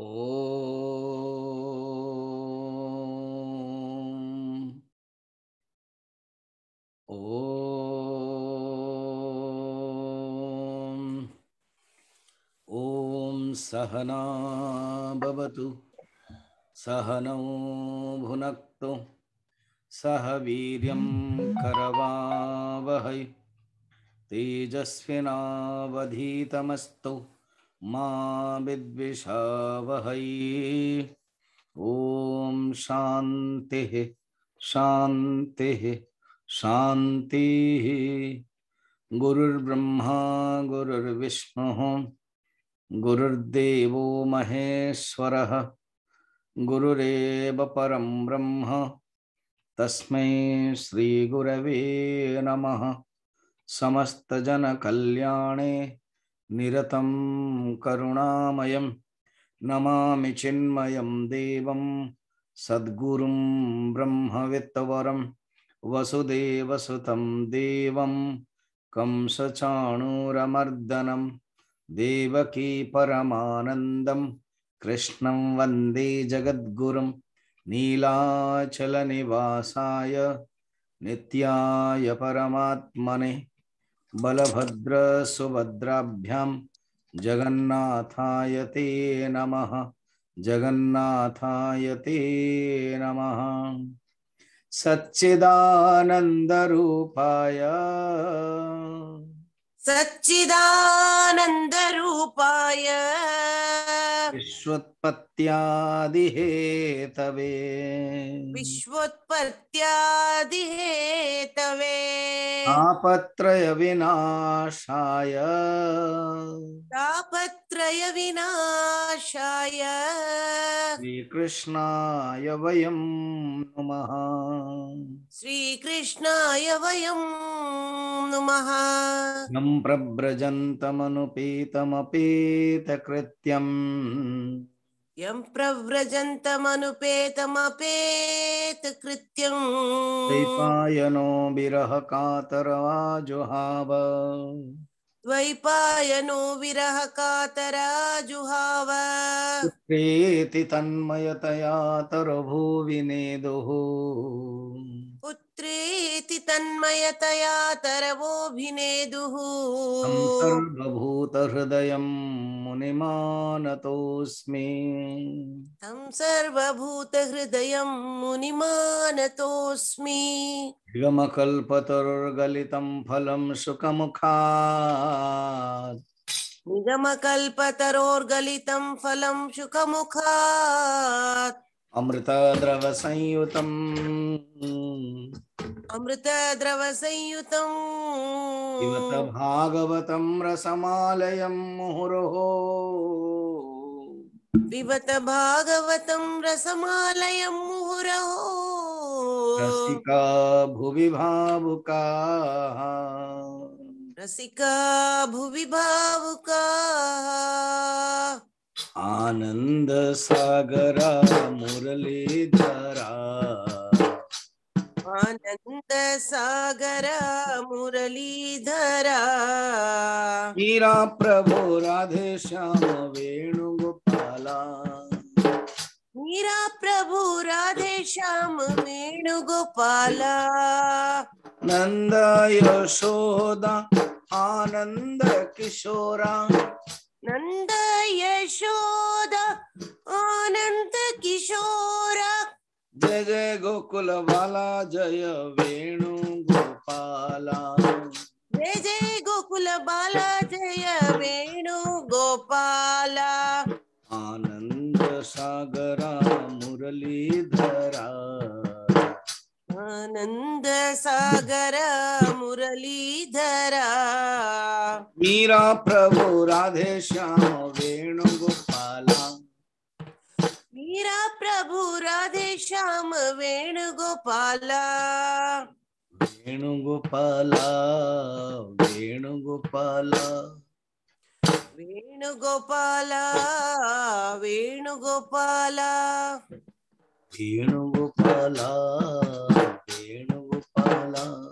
ओम ओम ओम सहना भवतु सहनौ भुनक्तु सह वीर्यं करवावहै तेजस्विनावधीतमस्तु मां विद्विषावहै ॐ शान्तिः शान्तिः शान्तिः गुरुर्ब्रह्मा गुरुर्विष्णुः गुरुर्देवो महेश्वरः गुरुरेव परं ब्रह्म तस्मै श्रीगुरवे नमः समस्तजनकल्याणे निरतं करुणामयं नमामि चिन्मयं देवं सद्गुरुं ब्रह्मवित्तवरं वसुदेवसुतं देवं कंसचाणूरमर्दनं देवकी परमानन्दं कृष्णं वन्दे जगद्गुरुं नीलाचलनिवासाय नित्याय परमात्मने बलभद्रसुभद्राभ्यां जगन्नाथा ते नम जगन्नाथा ते नम सच्चिदानन्दरूपाय सच्चिदानन्दरूपाय विश्वोत्पत्त्यादिहेतवे विश्वोत्पत्त्यादिहेतवे तापत्रय विनाशाय तापत्रय विनाशाय श्रीकृष्णाय वयं नमः श्रीकृष्णाय वयं नमः सम्प्रव्रजन्तमनुपीतमपीतकृत्यम् यं प्रव्रजन्तमनुपेतमपेतकृत्यम् दैपायनो विरह कातरवाजुहाव द्वैपायनो विरह कातरा कातराजुहाव प्रेति तन्मयतया तरभुविनेदुः पुत्रेति तन्मयतया तरवोऽभिनेदुः सर्वभूतहृदयं मुनिमानतोऽस्मि तं सर्वभूतहृदयं मुनिमानतोऽस्मि निगमकल्पतरुर्गलितं फलं सुखमुखात् निगमकल्पतरोर्गलितं फलं सुखमुखात् अमृत द्रव संयुत अमृतद्रवसंयुतम् अमृतद्रवसंयुतम् इवत भागवत रसमल मुहुरोः विवत भागवतं रसमालयं मुहुरः रसिका भुवि भावुका रसिका भुवि भावुका आनंद सागरा मुरली धरा आनंद सागरा मुरली धरा मीरा प्रभु राधे श्याम वेणुगोपाला मीरा प्रभु राधे श्याम वेणुगोपाला नंद यशोदा आनंद किशोरा नंद यशोद अनंत किशोर जय जय गोकुल वाला जय वेणु गोपाला जय जय गोकुल बाला जय वेणु गोपाला आनंद सागरा मुरलीधरा आनंद सागर मुरलीधरा मीरा प्रभु राधे श्याम वेणुगोपाला मीरा प्रभु राधे श्याम वेणुगोपाला वेणुगोपाला वेणुगोपाला वेणुगोपाला वेणुगोपाला वेणुगोपाला वेणुगोपाला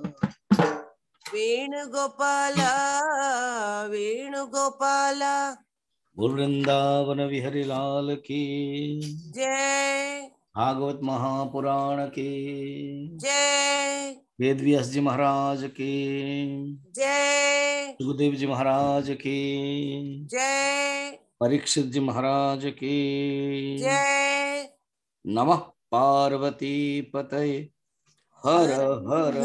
वेणुगोपाल वेणुगोपाल वृंदावन विहरी लाल की जय भागवत महापुराण की जय वेद व्यास जी महाराज की जय सुखदेव जी महाराज की जय परीक्षित जी महाराज की जय नमः पार्वती पतये हर हर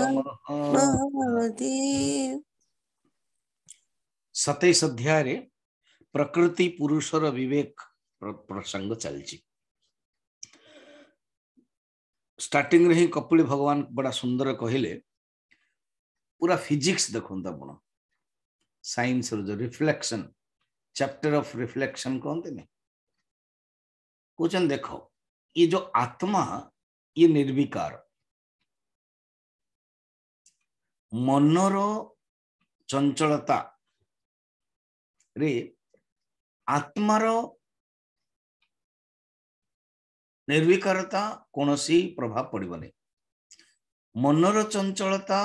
महादेव सतेश अध्याय रे प्रकृति पुरुषर विवेक प्रसंग चलची स्टार्टिंग रे ही कपिल भगवान बड़ा सुंदर कहले पूरा फिजिक्स देखते आप साइंस जो रिफ्लेक्शन चैप्टर ऑफ रिफ्लेक्शन कहते ना कौन देखो ये जो आत्मा ये निर्विकार ମନର ଚଞ୍ଚଳତାରେ ଆତ୍ମାର ନିର୍ବିକାରତା କୌଣସି ପ୍ରଭାବ ପଡ଼ିବନି ମନର ଚଞ୍ଚଳତା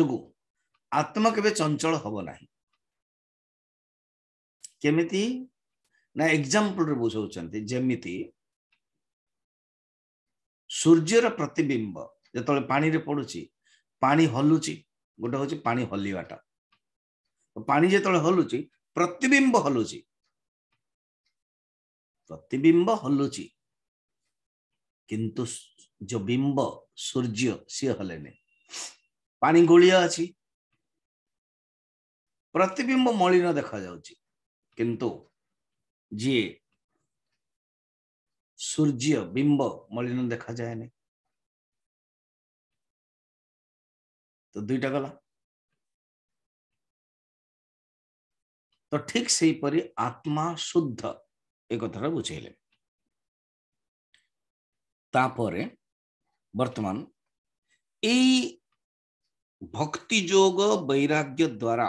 ଯୋଗୁଁ ଆତ୍ମା କେବେ ଚଞ୍ଚଳ ହବ ନାହିଁ କେମିତି ନା ଏକ୍ଜାମ୍ପଲରେ ବୁଝାଉଛନ୍ତି ଯେମିତି ସୂର୍ଯ୍ୟର ପ୍ରତିବିମ୍ବ ଯେତେବେଳେ ପାଣିରେ ପଡୁଛି ପାଣି ହଲୁଛି ଗୋଟେ ହେଉଛି ପାଣି ହଲିବାଟା ପାଣି ଯେତେବେଳେ ହଲୁଛି ପ୍ରତିବିମ୍ବ ହଲୁଛି ପ୍ରତିବିମ୍ବ ହଲୁଛି କିନ୍ତୁ ଯୋଉ ବିମ୍ବ ସୂର୍ଯ୍ୟ ସିଏ ହଲେନି ପାଣି ଗୋଳିଆ ଅଛି ପ୍ରତିବିମ୍ବ ମଳିନ ଦେଖାଯାଉଛି କିନ୍ତୁ ଯିଏ ସୂର୍ଯ୍ୟ ବିମ୍ବ ମଳିନ ଦେଖାଯାଏନି তো দুইটা গলা তো ঠিক সেইপରି ଆତ୍ମା ଶୁଦ୍ଧ ଏ କଥାଟା ବୁଝେଇଲେ ତାପରେ ବର୍ତ୍ତମାନ ଏଇ ଭକ୍ତି ଯୋଗ ବୈରାଗ୍ୟ ଦ୍ୱାରା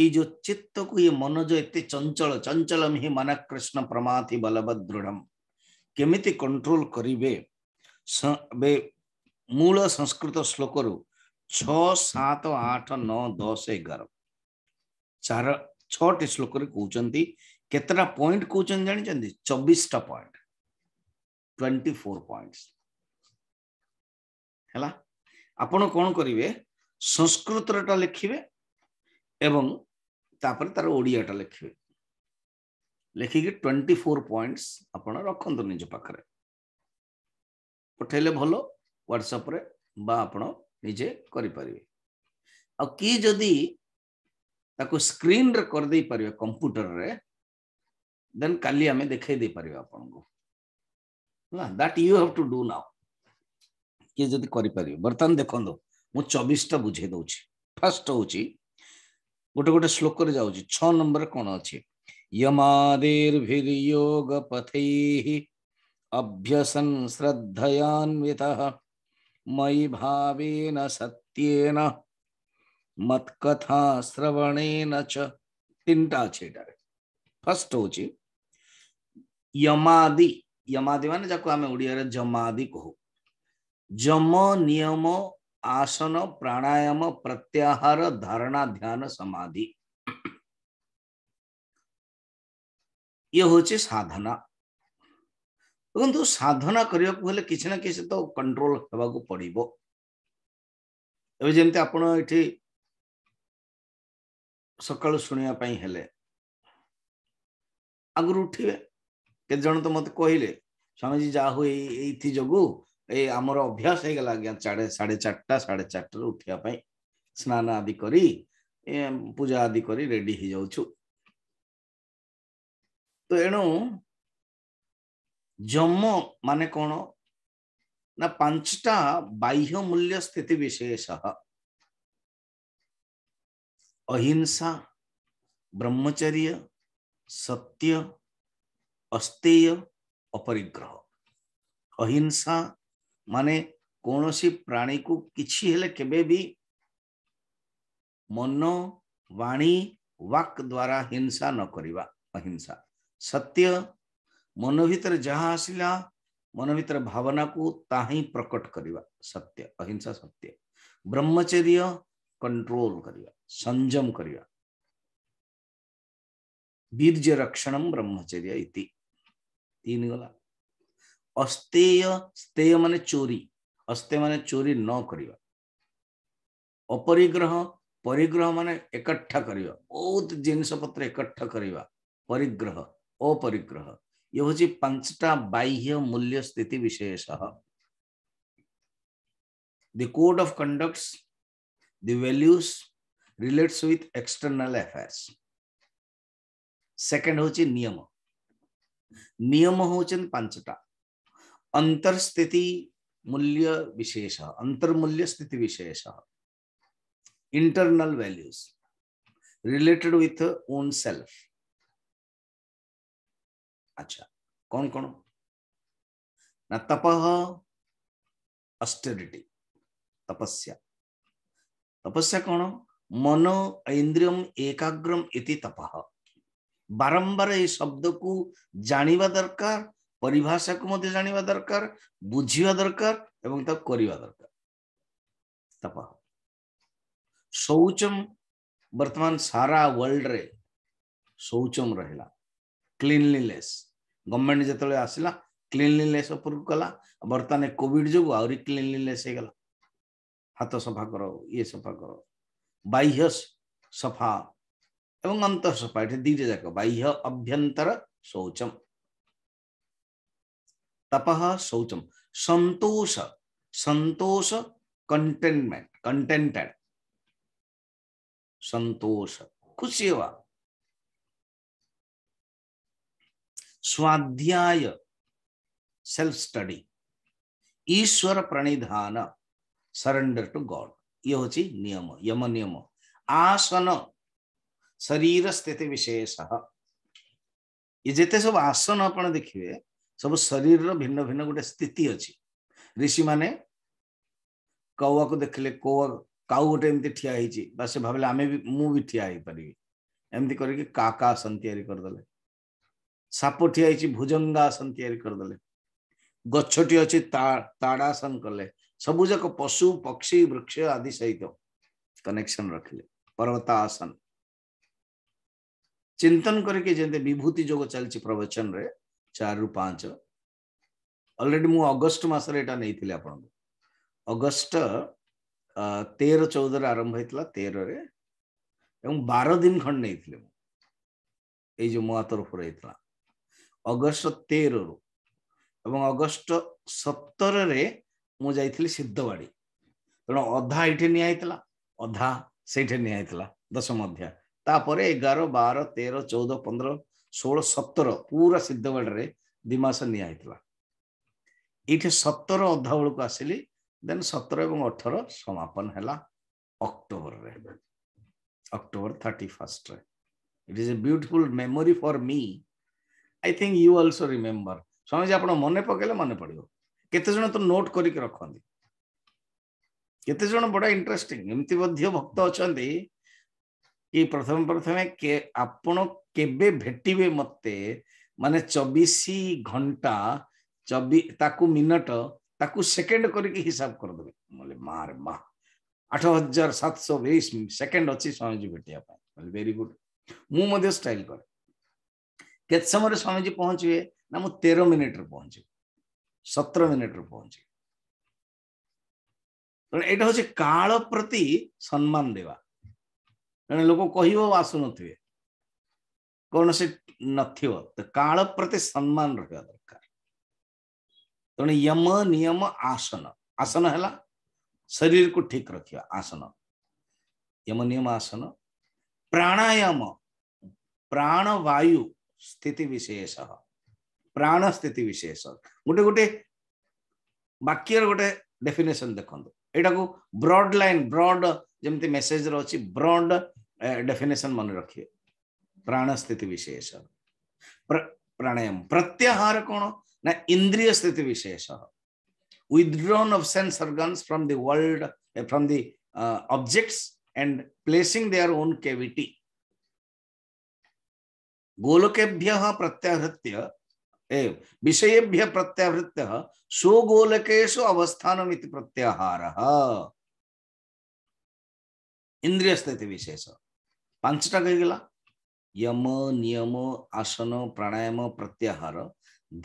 ଏଇ ଯୋଉ ଚିତ୍ତକୁ ଇଏ ମନ ଯୋଉ ଏତେ ଚଞ୍ଚଳ ଚଞ୍ଚଳମ ହିଁ ମନ କୃଷ୍ଣ ପ୍ରମାଥି ବଲବଦୃଢ଼ କେମିତି କଣ୍ଟ୍ରୋଲ କରିବେ ମୂଳ ସଂସ୍କୃତ ଶ୍ଳୋକରୁ ଛଅ ସାତ ଆଠ ନଅ ଦଶ ଏଗାର ଚାର ଛଅଟି ଶ୍ଳୋକରେ କହୁଛନ୍ତି କେତେଟା ପଏଣ୍ଟ କହୁଛନ୍ତି ଜାଣିଛନ୍ତି ଚବିଶଟା ପଏଣ୍ଟ ଟ୍ୱେଣ୍ଟି ଫୋର୍ ପଏଣ୍ଟ ହେଲା ଆପଣ କ'ଣ କରିବେ ସଂସ୍କୃତରଟା ଲେଖିବେ ଏବଂ ତାପରେ ତାର ଓଡ଼ିଆଟା ଲେଖିବେ ଲେଖିକି ଟ୍ୱେଣ୍ଟି ଫୋର୍ ପଏଣ୍ଟସ୍ ଆପଣ ରଖନ୍ତୁ ନିଜ ପାଖରେ ପଠେଇଲେ ଭଲ ह्वाट्सअप निजे करें स्क्रीन रे कर रे कंप्यूटर रे देन काली आम देखे आपन को that you have to do now किए जदि करि बर्तमान देखो मु 24टा बुझे दउछि फर्स्ट होउछि गोटे गोटे श्लोक रे जाउछि 6 नंबर कोन अछि यमादेर भिर योग पथैहि अभ्यसन श्रद्धयान्वितः मयि भाव सत्यन मत्कथा श्रवणेन चिंटा छेटर फर्स्ट हो यमादि यमादि मान जाको आम ओडिया जमादि कह जम नियम आसन प्राणायाम प्रत्याहार धारणा ध्यान समाधि ये हूँ साधना କିନ୍ତୁ ସାଧନା କରିବାକୁ ହେଲେ କିଛି ନା କିଛି ତ କଣ୍ଟ୍ରୋଲ ହେବାକୁ ପଡ଼ିବ ଏବେ ଯେମିତି ଆପଣ ଏଠି ସକାଳୁ ଶୁଣିବା ପାଇଁ ହେଲେ ଆଗରୁ ଉଠିବେ କେତେ ଜଣ ତ ମତେ କହିଲେ ସ୍ୱାମୀଜୀ ଯାହା ହଉ ଏଇ ଏଇଥି ଯୋଗୁଁ ଏଇ ଆମର ଅଭ୍ୟାସ ହେଇଗଲା ଆଜ୍ଞା ସାଢ଼େ ସାଢ଼େ ଚାରିଟା ସାଢ଼େ ଚାରିଟାରୁ ଉଠିବା ପାଇଁ ସ୍ନାନ ଆଦି କରି ପୂଜା ଆଦି କରି ରେଡି ହେଇଯାଉଛୁ ତ ଏଣୁ জন্ম মানে কোণ না পাঁচটা বাহ্য মূল্য স্থিতি বিশেষ অহিংসা ব্রহ্মচর্য সত্য অস্তেয় অপরিগ্রহ অহিংসা মানে କୌଣସି ପ୍ରାଣୀକୁ କିଛି ହେଲେ କେବେ ବି ମନ ବାଣୀ ୱାକ୍ ଦ୍ୱାରା ହିଂସା ନ କରିବା ଅହିଂସା ସତ୍ୟ मन भितर जहाँ आसला मन भितर भावना को ताहि प्रकट करवा सत्य अहिंसा सत्य ब्रह्मचर्य कंट्रोल करवा संयम करवा बीर्ज रक्षण ब्रह्मचर्य तीन गला अस्तेय स्तेय माने चोरी अस्ते मान चोरी न करवा अपरिग्रह परिग्रह मान एकट्ठा करवा बहुत जिनस पत्र एकट्ठा करवा परिग्रह अपरिग्रह ये हूँ पांचटा बाह्य मूल्य स्थिति विशेष the code of conduct the values relates with external affairs second हूँ नियम नियम हूँ पांचटा अंतरस्थिति मूल्य विशेष अंतर्मूल्य स्थिति विशेष internal values related with own self अच्छा कौन कौन न तप अस्टेरिटी तपस्या तपस्या कौन मनो ऐन्द्रियम एकाग्रम इति तप बारंबार ये शब्द को जानवा दरकार परिभाषा को मध्य जानिबा दरकार बुझा दरकार एवं दरकार तप शौचम वर्तमान सारा वर्ल्ड रे शौचम रहला क्लीनलीनेस गवर्नमेंट जो आसला क्लीनलीनेस उपरक कला बर्तमान कॉविड जो आहरी क्लीनलीनेस हाथ सफा कर ये सफा कर बाह्य सफा एवं अंत सफा ये दीटे जाक बाह्य अभ्यंतर शौचम तप शौचम सतोष सतोष कंटेनमेंट कंटेन्टेड सतोष खुशी हुआ स्वाध्याय सेल्फ स्टडी ईश्वर प्रणिधान सरेंडर टू गॉड ये हूँ नियम यम नियम आसन शरीर स्थिति विशेष ये जिते सब आसन आप देखिए सब शरीर भिन्न भिन्न गोटे स्थिति अच्छी ऋषि मान कौआ को देखले कौआ काउ गोटे एमती ठिया होती आम भी मु भी ठिया हो पारि एमती करके काका आसन तैयारी करदे साप ठीक ठिया आसन याद गच्छी अच्छी ताड़ासन कले सबुजाक पशु पक्षी वृक्ष आदि सहित कनेक्शन रखिले आसन चिंतन करके विभूति जो चल प्रवचन रे चार पांच अलरेडी मुझे अगस्ट मस मसा नहीं आप अगस्ट तेर चौदह आरंभ होता तेरह बार दिन खंड नहीं जो मो तरफ रही ଅଗଷ୍ଟ ତେରରୁ ଏବଂ ଅଗଷ୍ଟ ସତରରେ ମୁଁ ଯାଇଥିଲି ସିଦ୍ଧବାଡ଼ି ତେଣୁ ଅଧା ଏଇଠି ନିଆ ହେଇଥିଲା ଅଧା ସେଇଠି ନିଆ ହେଇଥିଲା ଦଶମ ଅଧ୍ୟାୟ ତାପରେ ଏଗାର ବାର ତେର ଚଉଦ ପନ୍ଦର ଷୋହଳ ସତର ପୁରା ସିଦ୍ଧବାଡ଼ିରେ ଦୁଇ ମାସ ନିଆ ହେଇଥିଲା ଏଇଠି ସତର ଅଧା ବେଳକୁ ଆସିଲି ଦେନ୍ ସତର ଏବଂ ଅଠର ସମାପନ ହେଲା ଅକ୍ଟୋବରରେ ଅକ୍ଟୋବର ଥାର୍ଟି ଫାଷ୍ଟରେ it is a beautiful memory for me I think you also remember Swamiji ଆପଣ ମନେ ପକେଇଲେ ମନେ ପଡ଼ିବ କେତେଜଣ ତ ନୋଟ୍ କରିକି ରଖନ୍ତି କେତେଜଣ ବଡ଼ ଇଣ୍ଟରେଷ୍ଟିଂ ଏମିତି ମଧ୍ୟ ଭକ୍ତ ଅଛନ୍ତି କି ପ୍ରଥମେ ପ୍ରଥମେ ଆପଣ କେବେ ଭେଟିବେ ମୋତେ ମାନେ ଚବିଶ ଘଣ୍ଟା ଚବି ତାକୁ ମିନଟ ତାକୁ ସେକେଣ୍ଡ କରିକି ହିସାବ କରିଦେବେ ବୋଲେ ମାରେ ମା ଆଠ ହଜାର ସାତଶହ ବିଶ ସେକେଣ୍ଡ ଅଛି ସ୍ୱାମୀଜୀ ଭେଟିବା ପାଇଁ ଭେରି ଗୁଡ୍ ମୁଁ ମଧ୍ୟ ଷ୍ଟାଇଲ କରେ କେତେ ସମୟରେ ସ୍ୱାମୀଜୀ ପହଞ୍ଚିବେ ନା ମୁଁ ତେର ମିନିଟ୍ରେ ପହଞ୍ଚିବି ସତର ମିନିଟ୍ରେ ପହଞ୍ଚିବି ତେଣୁ ଏଇଟା ହଉଛି କାଳ ପ୍ରତି ସମ୍ମାନ ଦେବା ତେଣୁ ଲୋକ କହିବ ଆସୁନଥିବେ କୌଣସି ନଥିବ ତ କାଳ ପ୍ରତି ସମ୍ମାନ ରଖିବା ଦରକାର ତେଣୁ ୟମ ନିୟମ ଆସନ ଆସନ ହେଲା ଶରୀରକୁ ଠିକ ରଖିବା ଆସନ ୟମ ନିୟମ ଆସନ ପ୍ରାଣାୟାମ ପ୍ରାଣବାୟୁ స్థితి విశేష ప్రాణସ୍ଥିତି ବିଶେଷ ଗୋଟେ ଗୋଟେ ବାକ୍ୟର ଗୋଟେ ଡେଫିନେସନ୍ ଦେଖନ୍ତୁ ଏଇଟାକୁ ବ୍ରଡ୍ ଲାଇନ୍ ବ୍ରଡ୍ ଯେମିତି ମେସେଜର ଅଛି ବ୍ରଡ୍ ଡେଫିନେସନ୍ ମନେ ରଖିବେ ପ୍ରାଣ ସ୍ଥିତି ବିଶେଷ ପ୍ରାଣାୟମ ପ୍ରତ୍ୟାହାର କ'ଣ ନା ଇନ୍ଦ୍ରିୟ ସ୍ଥିତି ବିଶେଷ withdrawn of sense organs from the world from the objects objects ପ୍ଲେସିଂ placing on କେଭିଟି गोलकेभ्य प्रत्याहृत्य एव विषयेभ्य प्रत्यावृत्त स्वगोलकेशु अवस्थान प्रत्याहार इंद्रिय स्थिति विशेष पांचटा कही यम नियम आसन प्राणायाम प्रत्याहार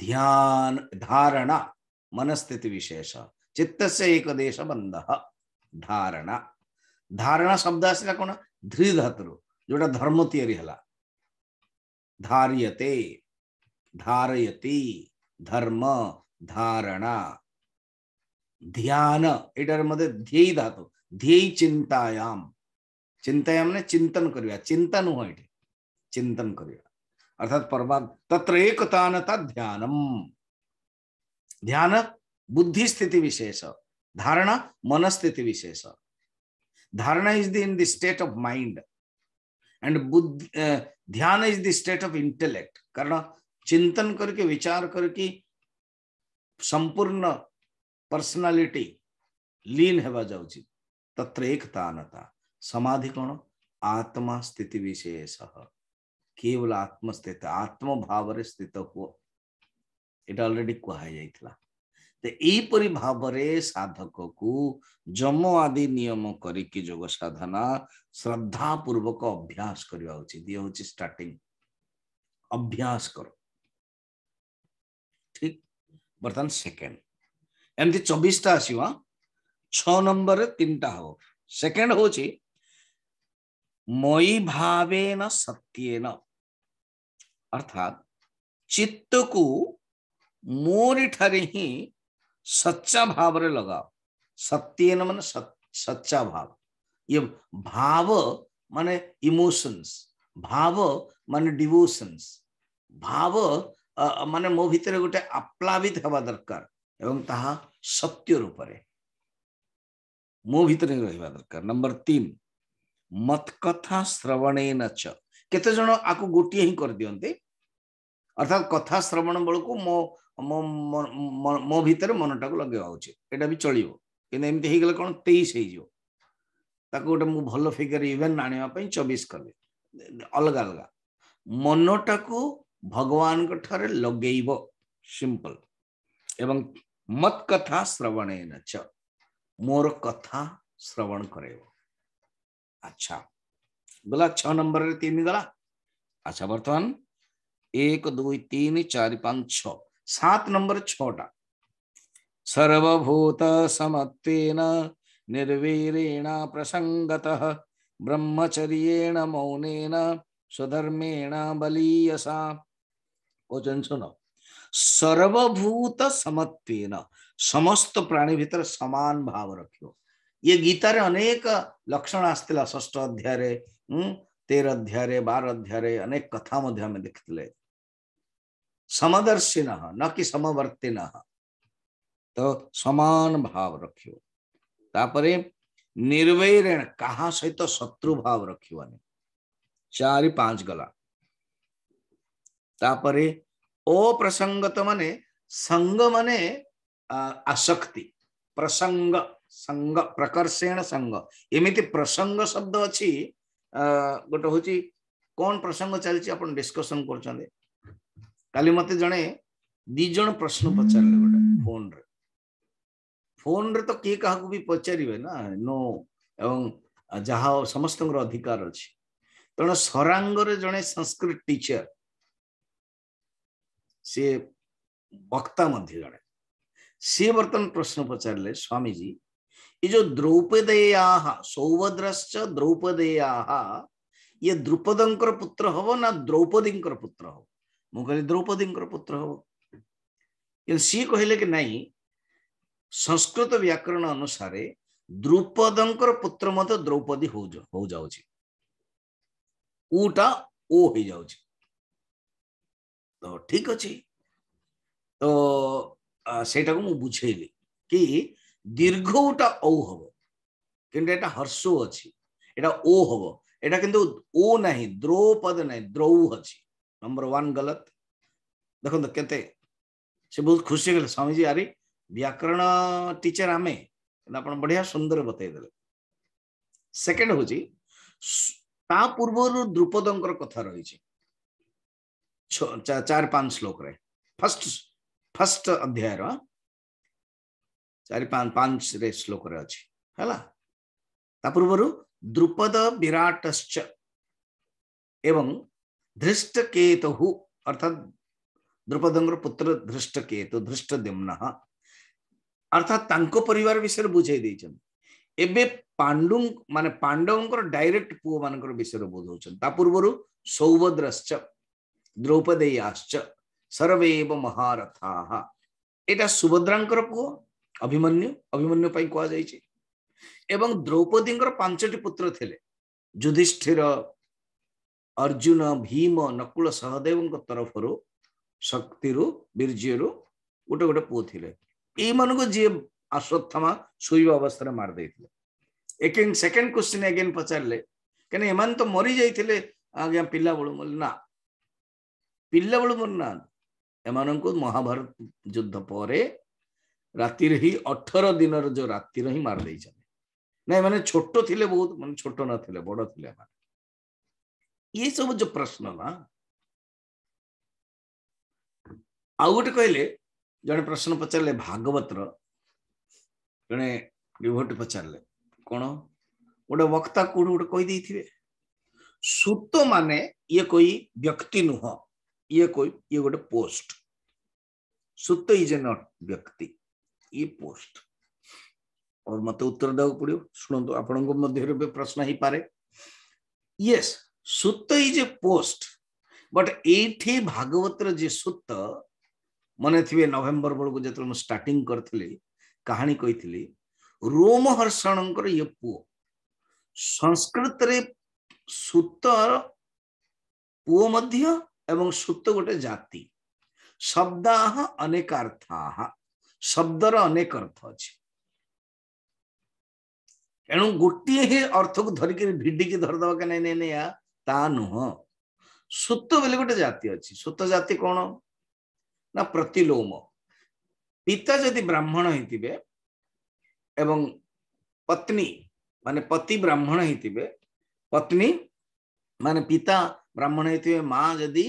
ध्यान धारणा मनस्थिति विशेष चित्त से एक देश बंद धारणा धारणा शब्द आसला कौन ध्री धातु जोटा धर्म तैयारी है धार्यते धारयति धर्म धारणा ध्यान एटर मध्य ध्येय धातु ध्येय चिंतायाम चिंतायाम ने चिंतन कर चिंतन हो चिंतन कर अर्थात पर त्र एकता ध्यानम ध्यान बुद्धि स्थिति विशेष धारणा मन विशेष धारणा is the in the state of mind and बुद्ध ध्यान is the state of intellect कारण चिंतन करके विचार करके संपूर्ण पर्सनालिटी लीन होगा जाउची तत्र एकता समाधि कौन आत्मा स्थिति विशेष केवल आत्मस्थित आत्म भाव स्थित हुआ ये अलरेडी कहला ଏହିପରି ଭାବରେ ସାଧକକୁ ଯମ ଆଦି ନିୟମ କରିକି ଯୋଗ ସାଧନା ଶ୍ରଦ୍ଧା ପୂର୍ବକ ଅଭ୍ୟାସ କରିବା ଉଚିତ ଇଏ ହଉଛି ଷ୍ଟାର୍ଟିଂ ଅଭ୍ୟାସ କର ଠିକ ବର୍ତ୍ତମାନ ସେକେଣ୍ଡ ଏମିତି ଚବିଶଟା ଆସିବ ଛଅ ନମ୍ବରରେ ତିନିଟା ହବ ସେକେଣ୍ଡ ହଉଛି ମଇ ଭାବେନ ସତ୍ୟେନ ଅର୍ଥାତ ଚିତ୍ତକୁ ମୋରି ଠାରେ ହିଁ सच्चा भाव रे लगाओ सत्य न मान सच्चा भाव ये भाव माने इमोशंस भाव माने डिवोशंस भाव माने मो भितर गोटे आप्लावित हवा दरकार एवं ताहा सत्य रूपरे मो भितर रहिबा दरकार नंबर तीन मत कथा श्रवणेन च केते जण आकु गोटिए ही कर दियन्ते ଅର୍ଥାତ୍ କଥା ଶ୍ରବଣ ବେଳକୁ ମୋ ମୋ ଭିତରେ ମନଟାକୁ ଲଗେଇବା ଉଚିତ ଏଇଟା ବି ଚଳିବ କିନ୍ତୁ ଏମିତି ହେଇଗଲେ କ'ଣ ତେଇଶ ହେଇଯିବ ତାକୁ ଗୋଟେ ମୁଁ ଭଲ ଫିଗର ଇଭେଣ୍ଟ ଆଣିବା ପାଇଁ ଚବିଶ କଲି ଅଲଗା ଅଲଗା ମନଟାକୁ ଭଗବାନଙ୍କ ଠାରେ ଲଗେଇବ ସିମ୍ପଲ ଏବଂ ମତ କଥା ଶ୍ରବଣେ ନଚ ମୋର କଥା ଶ୍ରବଣ କରେଇବ ଆଚ୍ଛା ଗଲା ଛଅ ନମ୍ବରରେ ତିନି ଗଲା ଆଚ୍ଛା ବର୍ତ୍ତମାନ एक दो तीन चार पांच छ सात नंबर छोटा सर्वभूत समत्वेन निर्वीरेण प्रसंगत ब्रह्मचर्येण मौनेन स्वधर्मेण बलीयसा वचन सुनो सर्वभूत समत्वेन समस्त प्राणी भीतर समान भाव रखियो ये गीता रे अनेक लक्षण आसला षष्ठ अध्याय हम्म, तेरह अध्याय बार अध्याय अनेक कथा मध्य देखते समदर्शी न कि न तो समान भाव रखियो तापरे निर्वैरेण कहा सहित तो शत्रु भाव रखिवानी चार पांच गला तापरे अप्रसंगत माने संग माने आसक्ति प्रसंग संग प्रकर्षेण संग एमती प्रसंग शब्द अच्छी गोटे हूँ कौन प्रसंग चलती आप डिस्कसन कर କାଲି ମତେ ଜଣେ ଦି ଜଣ ପ୍ରଶ୍ନ ପଚାରିଲେ ଗୋଟେ ଫୋନରେ ଫୋନରେ ତ କିଏ କାହାକୁ ବି ପଚାରିବେ ନା ନୋ ଏବଂ ଯାହା ସମସ୍ତଙ୍କର ଅଧିକାର ଅଛି ତେଣୁ ସରାଙ୍ଗରେ ଜଣେ ସଂସ୍କୃତ ଟିଚର ସିଏ ବକ୍ତା ମଧ୍ୟ ଜଣେ ସିଏ ବର୍ତ୍ତମାନ ପ୍ରଶ୍ନ ପଚାରିଲେ ସ୍ୱାମୀଜୀ ଏ ଯୋଉ ଦ୍ରୌପଦେୟାହ ସୌଭଦ୍ରଶ୍ଚ ଦ୍ରୌପଦେୟାହ ଇଏ ଦ୍ରୁପଦଙ୍କର ପୁତ୍ର ହବ ନା ଦ୍ରୌପଦୀଙ୍କର ପୁତ୍ର ହବ ମୁଁ କହିଲି ଦ୍ରୌପଦୀଙ୍କର ପୁତ୍ର ହବ କିନ୍ତୁ ସିଏ କହିଲେ କି ନାଇଁ ସଂସ୍କୃତ ବ୍ୟାକରଣ ଅନୁସାରେ ଦ୍ରୁପଦଙ୍କର ପୁତ୍ର ମଧ୍ୟ ଦ୍ରୌପଦୀ ହଉଯାଉଛି ଉଟା ଓ ହେଇଯାଉଛି ତ ଠିକ ଅଛି ତ ସେଇଟାକୁ ମୁଁ ବୁଝେଇଲି କି ଦୀର୍ଘ ଉଟା ଓ ହବ କିନ୍ତୁ ଏଟା ହର୍ଷ ଅଛି ଏଟା ଓ ହବ ଏଟା କିନ୍ତୁ ଓ ନାହିଁ ଦ୍ରୌପଦ ନାହିଁ ଦ୍ରୌ ଅଛି नंबर वन गलत देखो तो कहते से बहुत खुशी होगा स्वामी जी अरे व्याकरण टीचर आमे ଆପଣ ବଢିଆ ସୁନ୍ଦର ବତେଇଦେଲେ ସେକେଣ୍ଡ ହଉଛି ତା ପୂର୍ବରୁ ଦ୍ରୁପଦଙ୍କର କଥା ରହିଛି ଚାରି ପାଞ୍ଚ ଶ୍ଲୋକରେ ଫାଷ୍ଟ ଫାଷ୍ଟ ଅଧ୍ୟାୟର ଚାରି ପାଞ୍ଚରେ ଶ୍ଲୋକରେ ଅଛି ହେଲା ତା ପୂର୍ବରୁ ଦ୍ରୁପଦ ବିରାଟଶ୍ଚ ଏବଂ धृष्ट केतु अर्थात द्रुपदंगर पुत्र धृष्ट केतु धृष्ट दिम्न अर्थात परिवार विषय बुझे देइछन् पांडु मान पांडव डायरेक्ट पुओ मान विषय बुझौछन् ता पूर्वरु सौभद्रश्च द्रौपदेयाश्च सर्वेव महारथाः एटा सुभद्रांकर पुओ अभिमन्यु अभिमन्यु पाई कुहा पांचटी पुत्र थिले युधिष्ठिर ଅର୍ଜୁନ ଭୀମ ନକୁଳ ସହଦେବଙ୍କ ତରଫରୁ ଶକ୍ତିରୁ ବୀର୍ଯ୍ୟରୁ ଗୋଟେ ଗୋଟେ ପୁଅ ଥିଲେ ଏଇମାନଙ୍କୁ ଯିଏ ଅଶ୍ୱତ୍ଥମା ଶୋଇବା ଅବସ୍ଥାରେ ମାରିଦେଇଥିଲେ ଦେଇଥିଲେ ଏକେନ୍ ସେକେଣ୍ଡ କ୍ୱେଶ୍ଚିନ୍ ଏଗେନ୍ ପଚାରିଲେ କାହିଁକି ଏମାନେ ତ ମରିଯାଇଥିଲେ ଆଜ୍ଞା ପିଲାବେଳୁ ବୋଲି ନା ପିଲାବେଳୁ ମରିନାହାନ୍ତି ଏମାନଙ୍କୁ ମହାଭାରତ ଯୁଦ୍ଧ ପରେ ରାତିରେ ହିଁ ଅଠର ଦିନର ଯୋଉ ରାତିରେ ହିଁ ମାରିଦେଇଛନ୍ତି ନା ଏମାନେ ଛୋଟ ଥିଲେ ବହୁତ ମାନେ ଛୋଟ ନଥିଲେ ବଡ଼ ଥିଲେ ଏମାନେ ये सब जो प्रश्न ना आ गोटे कहले जड़े प्रश्न पचारे भागवत जड़े युवती पचारे कौन गोटे वक्ता कौन गोटे कहीदे थे सूत माने ये कोई व्यक्ति नुह ये कोई ये गोटे पोस्ट सूत इज ए नट व्यक्ति ये पोस्ट और मत उत्तर दबा पड़ो शुणु आप प्रश्न ही पारे yes Sutta is a post, but eighty Bhagavatar je Sutta, ମନେ ଥିବେ ନଭେମ୍ବର ବେଳକୁ ଯେତେବେଳେ ମୁଁ ଷ୍ଟାର୍ଟିଂ କରିଥିଲି କାହାଣୀ କହିଥିଲି ରୋମହର୍ଷଣଙ୍କର ଇଏ ପୁଅ ସଂସ୍କୃତରେ ସୂତର ପୁଅ ମଧ୍ୟ ଏବଂ ସୂତ ଗୋଟେ ଜାତି ଶବ୍ଦାହ ଅନେକ ଅର୍ଥାହ ଶବ୍ଦର ଅନେକ ଅର୍ଥ ଅଛି ଏଣୁ ଗୋଟିଏ ହିଁ ଅର୍ଥକୁ ଧରିକିରି ଭିଡିକି ଧରିଦେବା କି ନାଇଁ ନାଇଁ ନାଇଁ ୟା ତା ନୁହଁ ସୂତ ବୋଲି ଗୋଟେ ଜାତି ଅଛି ସୂତ ଜାତି କ'ଣ ନା ପ୍ରତିଲୋମ ପିତା ଯଦି ବ୍ରାହ୍ମଣ ହେଇଥିବେ ଏବଂ ପତ୍ନୀ ମାନେ ପତି ବ୍ରାହ୍ମଣ ହେଇଥିବେ ପତ୍ନୀ ମାନେ ପିତା ବ୍ରାହ୍ମଣ ହେଇଥିବେ ମା ଯଦି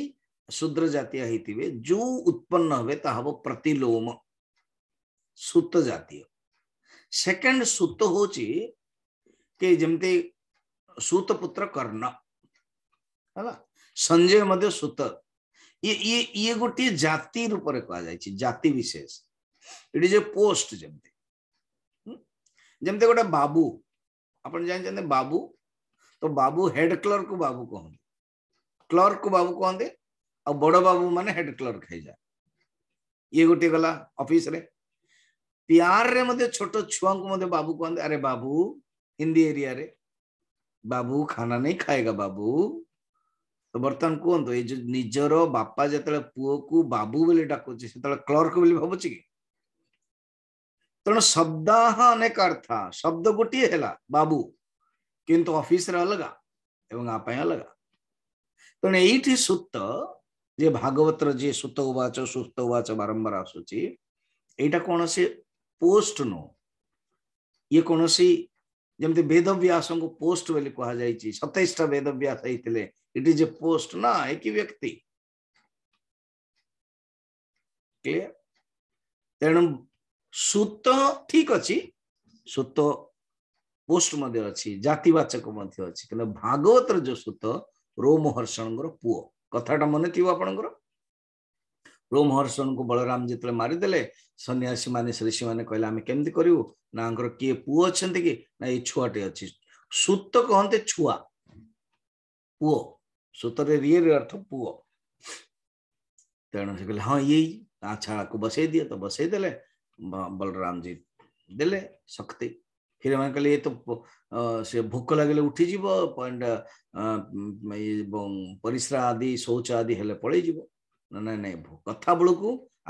ଶୂଦ୍ର ଜାତୀୟ ହେଇଥିବେ ଯୋଉ ଉତ୍ପନ୍ନ ହେବେ ତାହା ହବ ପ୍ରତିଲୋମ ସୂତ ଜାତୀୟ ସେକେଣ୍ଡ ସୂତ ହଉଛି କି ଯେମିତି ସୂତ ପୁତ୍ର କର୍ଣ୍ଣ है संजय मध्य सुत ये ये ये गोटे जाति रूप से कह जाति विशेष इट पोस्ट जमती गोटे बाबू आप जानते बाबू तो बाबू हेड क्लर्क बाबू कहते क्लर्क को बाबू कहते बड़ बाबू मान हेड क्लर्क है जाए ये गोटे गला अफिश रे प्यारे मध्य छोट छुआ को मध्य बाबू कहते अरे बाबू हिंदी एरिया रे बाबू खाना नहीं खाएगा बाबू ତ ବର୍ତ୍ତମାନ କୁହନ୍ତୁ ଏଇ ଯୋଉ ନିଜର ବାପା ଯେତେବେଳେ ପୁଅକୁ ବାବୁ ବୋଲି ଡାକୁଛି ସେତେବେଳେ କ୍ଲର୍କ ବୋଲି ଭାବୁଛି କି ତେଣୁ ଶବ୍ଦାହ ଅନେକ ଅର୍ଥ ଶବ୍ଦ ଗୋଟିଏ ହେଲା ବାବୁ କିନ୍ତୁ ଅଫିସରେ ଅଲଗା ଏବଂ ଆ ପାଇଁ ଅଲଗା ତେଣୁ ଏଇଠି ସୂତ ଯେ ଭାଗବତର ଯିଏ ସୂତ ଉବାଚ ସୁସ୍ତ ଉବାଚ ବାରମ୍ବାର ଆସୁଛି ଏଇଟା କୌଣସି ପୋଷ୍ଟ ନୁହଁ ଇଏ କୌଣସି ଯେମିତି ବେଦବ୍ୟାସଙ୍କୁ ପୋଷ୍ଟ ବୋଲି କୁହାଯାଇଛି ସତେଇଶଟା ବେଦବ୍ୟାସ ହେଇଥିଲେ It is a post, na एक ही व्यक्ति क्लियर ତେଣୁ ସୂତ ଠିକ ଅଛି ସୂତ ପୋଷ୍ଟ ମଧ୍ୟ ଅଛି ଜାତିବାଚକ ମଧ୍ୟ ଅଛି କିନ୍ତୁ ଭାଗବତର ଯୋଉ ସୂତ ରୋମହର୍ଷଣଙ୍କର ପୁଅ କଥାଟା ମନେ ଥିବ ଆପଣଙ୍କର ରୋମହର୍ଷଣଙ୍କୁ ବଳରାମ ଯେତେବେଳେ ମାରିଦେଲେ ସନ୍ନ୍ୟାସୀମାନେ ଋଷିମାନେ କହିଲେ ଆମେ କେମିତି କରିବୁ ନା ଆଙ୍କର କିଏ ପୁଅ ଅଛନ୍ତି କି ନା ଏଇ ଛୁଆଟେ ଅଛି ସୂତ କହନ୍ତେ ଛୁଆ ପୁଅ सूतरे रियर अर्थ पुओ तेणु से कह हाँ यही छाड़ा अच्छा, को बसई दिए तो बसई दे बलराम जी दे शक्ति फिर मैंने कहे ये तो सी भोक लगे उठी पॉइंट परिश्रा आदि शौच आदि हेले पल ना ना ना कथा बेलू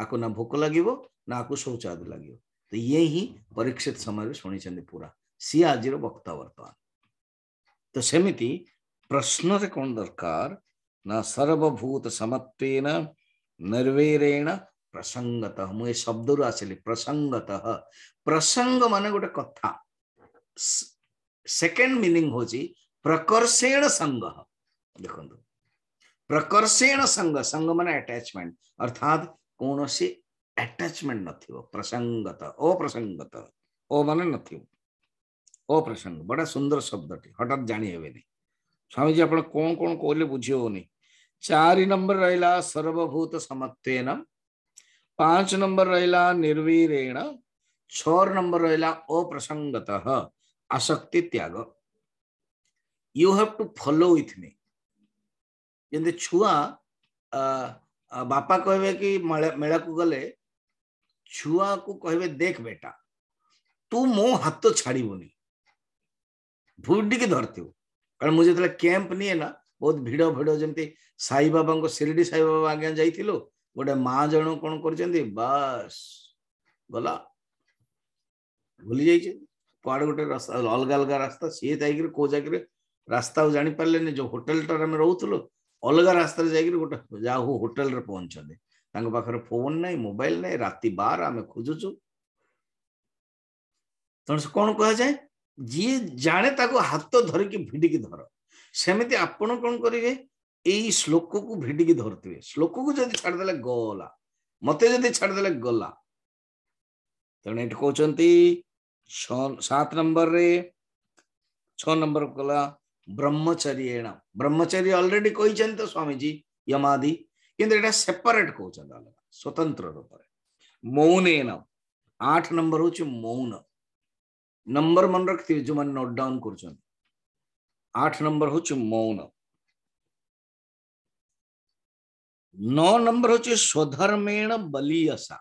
आपको ना भोक लगे ना आपको शौच आदि लगे तो ये ही परीक्षित समय शुणी पूरा सी आज वक्ता बर्तमान तो सेमती प्रश्नसेकोण्डर्कार् न सर्वभूतसमत्वेन निर्वेरेण ପ୍ରସଙ୍ଗତଃ ମୁଁ ଏ ଶବ୍ଦରୁ ଆସିଲି ପ୍ରସଙ୍ଗତଃ ପ୍ରସଙ୍ଗ ମାନେ ଗୋଟେ କଥା ସେକେଣ୍ଡ ମିନିଂ ହଉଛି ପ୍ରକର୍ଷେଣ ସଙ୍ଗ ଦେଖନ୍ତୁ ପ୍ରକର୍ଷେଣ ସଙ୍ଗ ସଙ୍ଗ ମାନେ ଆଟାଚମେଣ୍ଟ ଅର୍ଥାତ୍ କୌଣସି ଆଟାଚମେଣ୍ଟ ନଥିବ ପ୍ରସଙ୍ଗତ ଅପ୍ରସଙ୍ଗତ ଓ ମାନେ ନଥିବ ଅପ୍ରସଙ୍ଗ ବଡ ସୁନ୍ଦର ଶବ୍ଦଟି ହଠାତ୍ ଜାଣି ହେବେନି स्वामीजी आप कौन कौन कहले बुझी हो चार नंबर रहा सर्वभूत समत्वन पांच नंबर रहा निर्वीरेण छ नंबर रहा अप्रसंगत आसक्ति त्याग you have to follow with me जमी छुआ बापा कह मेला को गले छुआ को कह देख बेटा तू मो हाथ तो छाड़बुनि भूल टिके धरती କାରଣ ମୁଁ ଯେତେବେଳେ କ୍ୟାମ୍ପ ନିଏ ନା ବହୁତ ଭିଡ଼ ଭିଡ଼ ଯେମିତି ସାଇବାବାଙ୍କ ଶିରିଡ଼ି ସାଇବାବା ଆଜ୍ଞା ଯାଇଥିଲୁ ଗୋଟେ ମା ଜଣ କ'ଣ କରିଛନ୍ତି ବାସ୍ ଗଲା ଭୁଲି ଯାଇଛନ୍ତି କୁଆଡ଼େ ଗୋଟେ ରାସ୍ତା ଅଲଗା ଅଲଗା ରାସ୍ତା ସିଏ ଯାଇକିରି କୋଉ ଜାଗାରେ ରାସ୍ତା ଆଉ ଜାଣିପାରିଲେନି ଯୋଉ ହୋଟେଲଟାରେ ଆମେ ରହୁଥିଲୁ ଅଲଗା ରାସ୍ତାରେ ଯାଇକିରି ଗୋଟେ ଯାହା ହଉ ହୋଟେଲରେ ପହଞ୍ଚନ୍ତି ତାଙ୍କ ପାଖରେ ଫୋନ୍ ନାହିଁ ମୋବାଇଲ ନାହିଁ ରାତି ବାର ଆମେ ଖୋଜୁଛୁ ତେଣୁ ସେ କ'ଣ କୁହାଯାଏ ଯିଏ ଜାଣେ ତାକୁ ହାତ ଧରିକି ଭିଡ଼ିକି ଧର ସେମିତି ଆପଣ କ'ଣ କରିବେ ଏଇ ଶ୍ଲୋକକୁ ଭିଡ଼ିକି ଧରୁଥିବେ ଶ୍ଲୋକକୁ ଯଦି ଛାଡ଼ିଦେଲେ ଗଲା ମତେ ଯଦି ଛାଡ଼ିଦେଲେ ଗଲା ତେଣୁ ଏଠି କହୁଛନ୍ତି ସାତ ନମ୍ବରରେ ଛଅ ନମ୍ବର କଲା ବ୍ରହ୍ମଚର୍ଯ୍ୟଣ ବ୍ରହ୍ମଚର୍ଯ୍ୟ ଅଲରେଡି କହିଛନ୍ତି ତ ସ୍ୱାମୀଜୀ ୟମାଦି କିନ୍ତୁ ଏଇଟା ସେପାରେଟ୍ କହୁଛନ୍ତି ଅଲଗା ସ୍ୱତନ୍ତ୍ର ରୂପରେ ମୌନେନ ଆଠ ନମ୍ବର ହେଉଛି ମୌନ નંબર મન રખતી જો મને નોટ ડાઉન કરજો આઠ નંબર હોઉં મૌન નଅ નંબર હોଉଛି સ્વଧર્મેଣ બલિયસા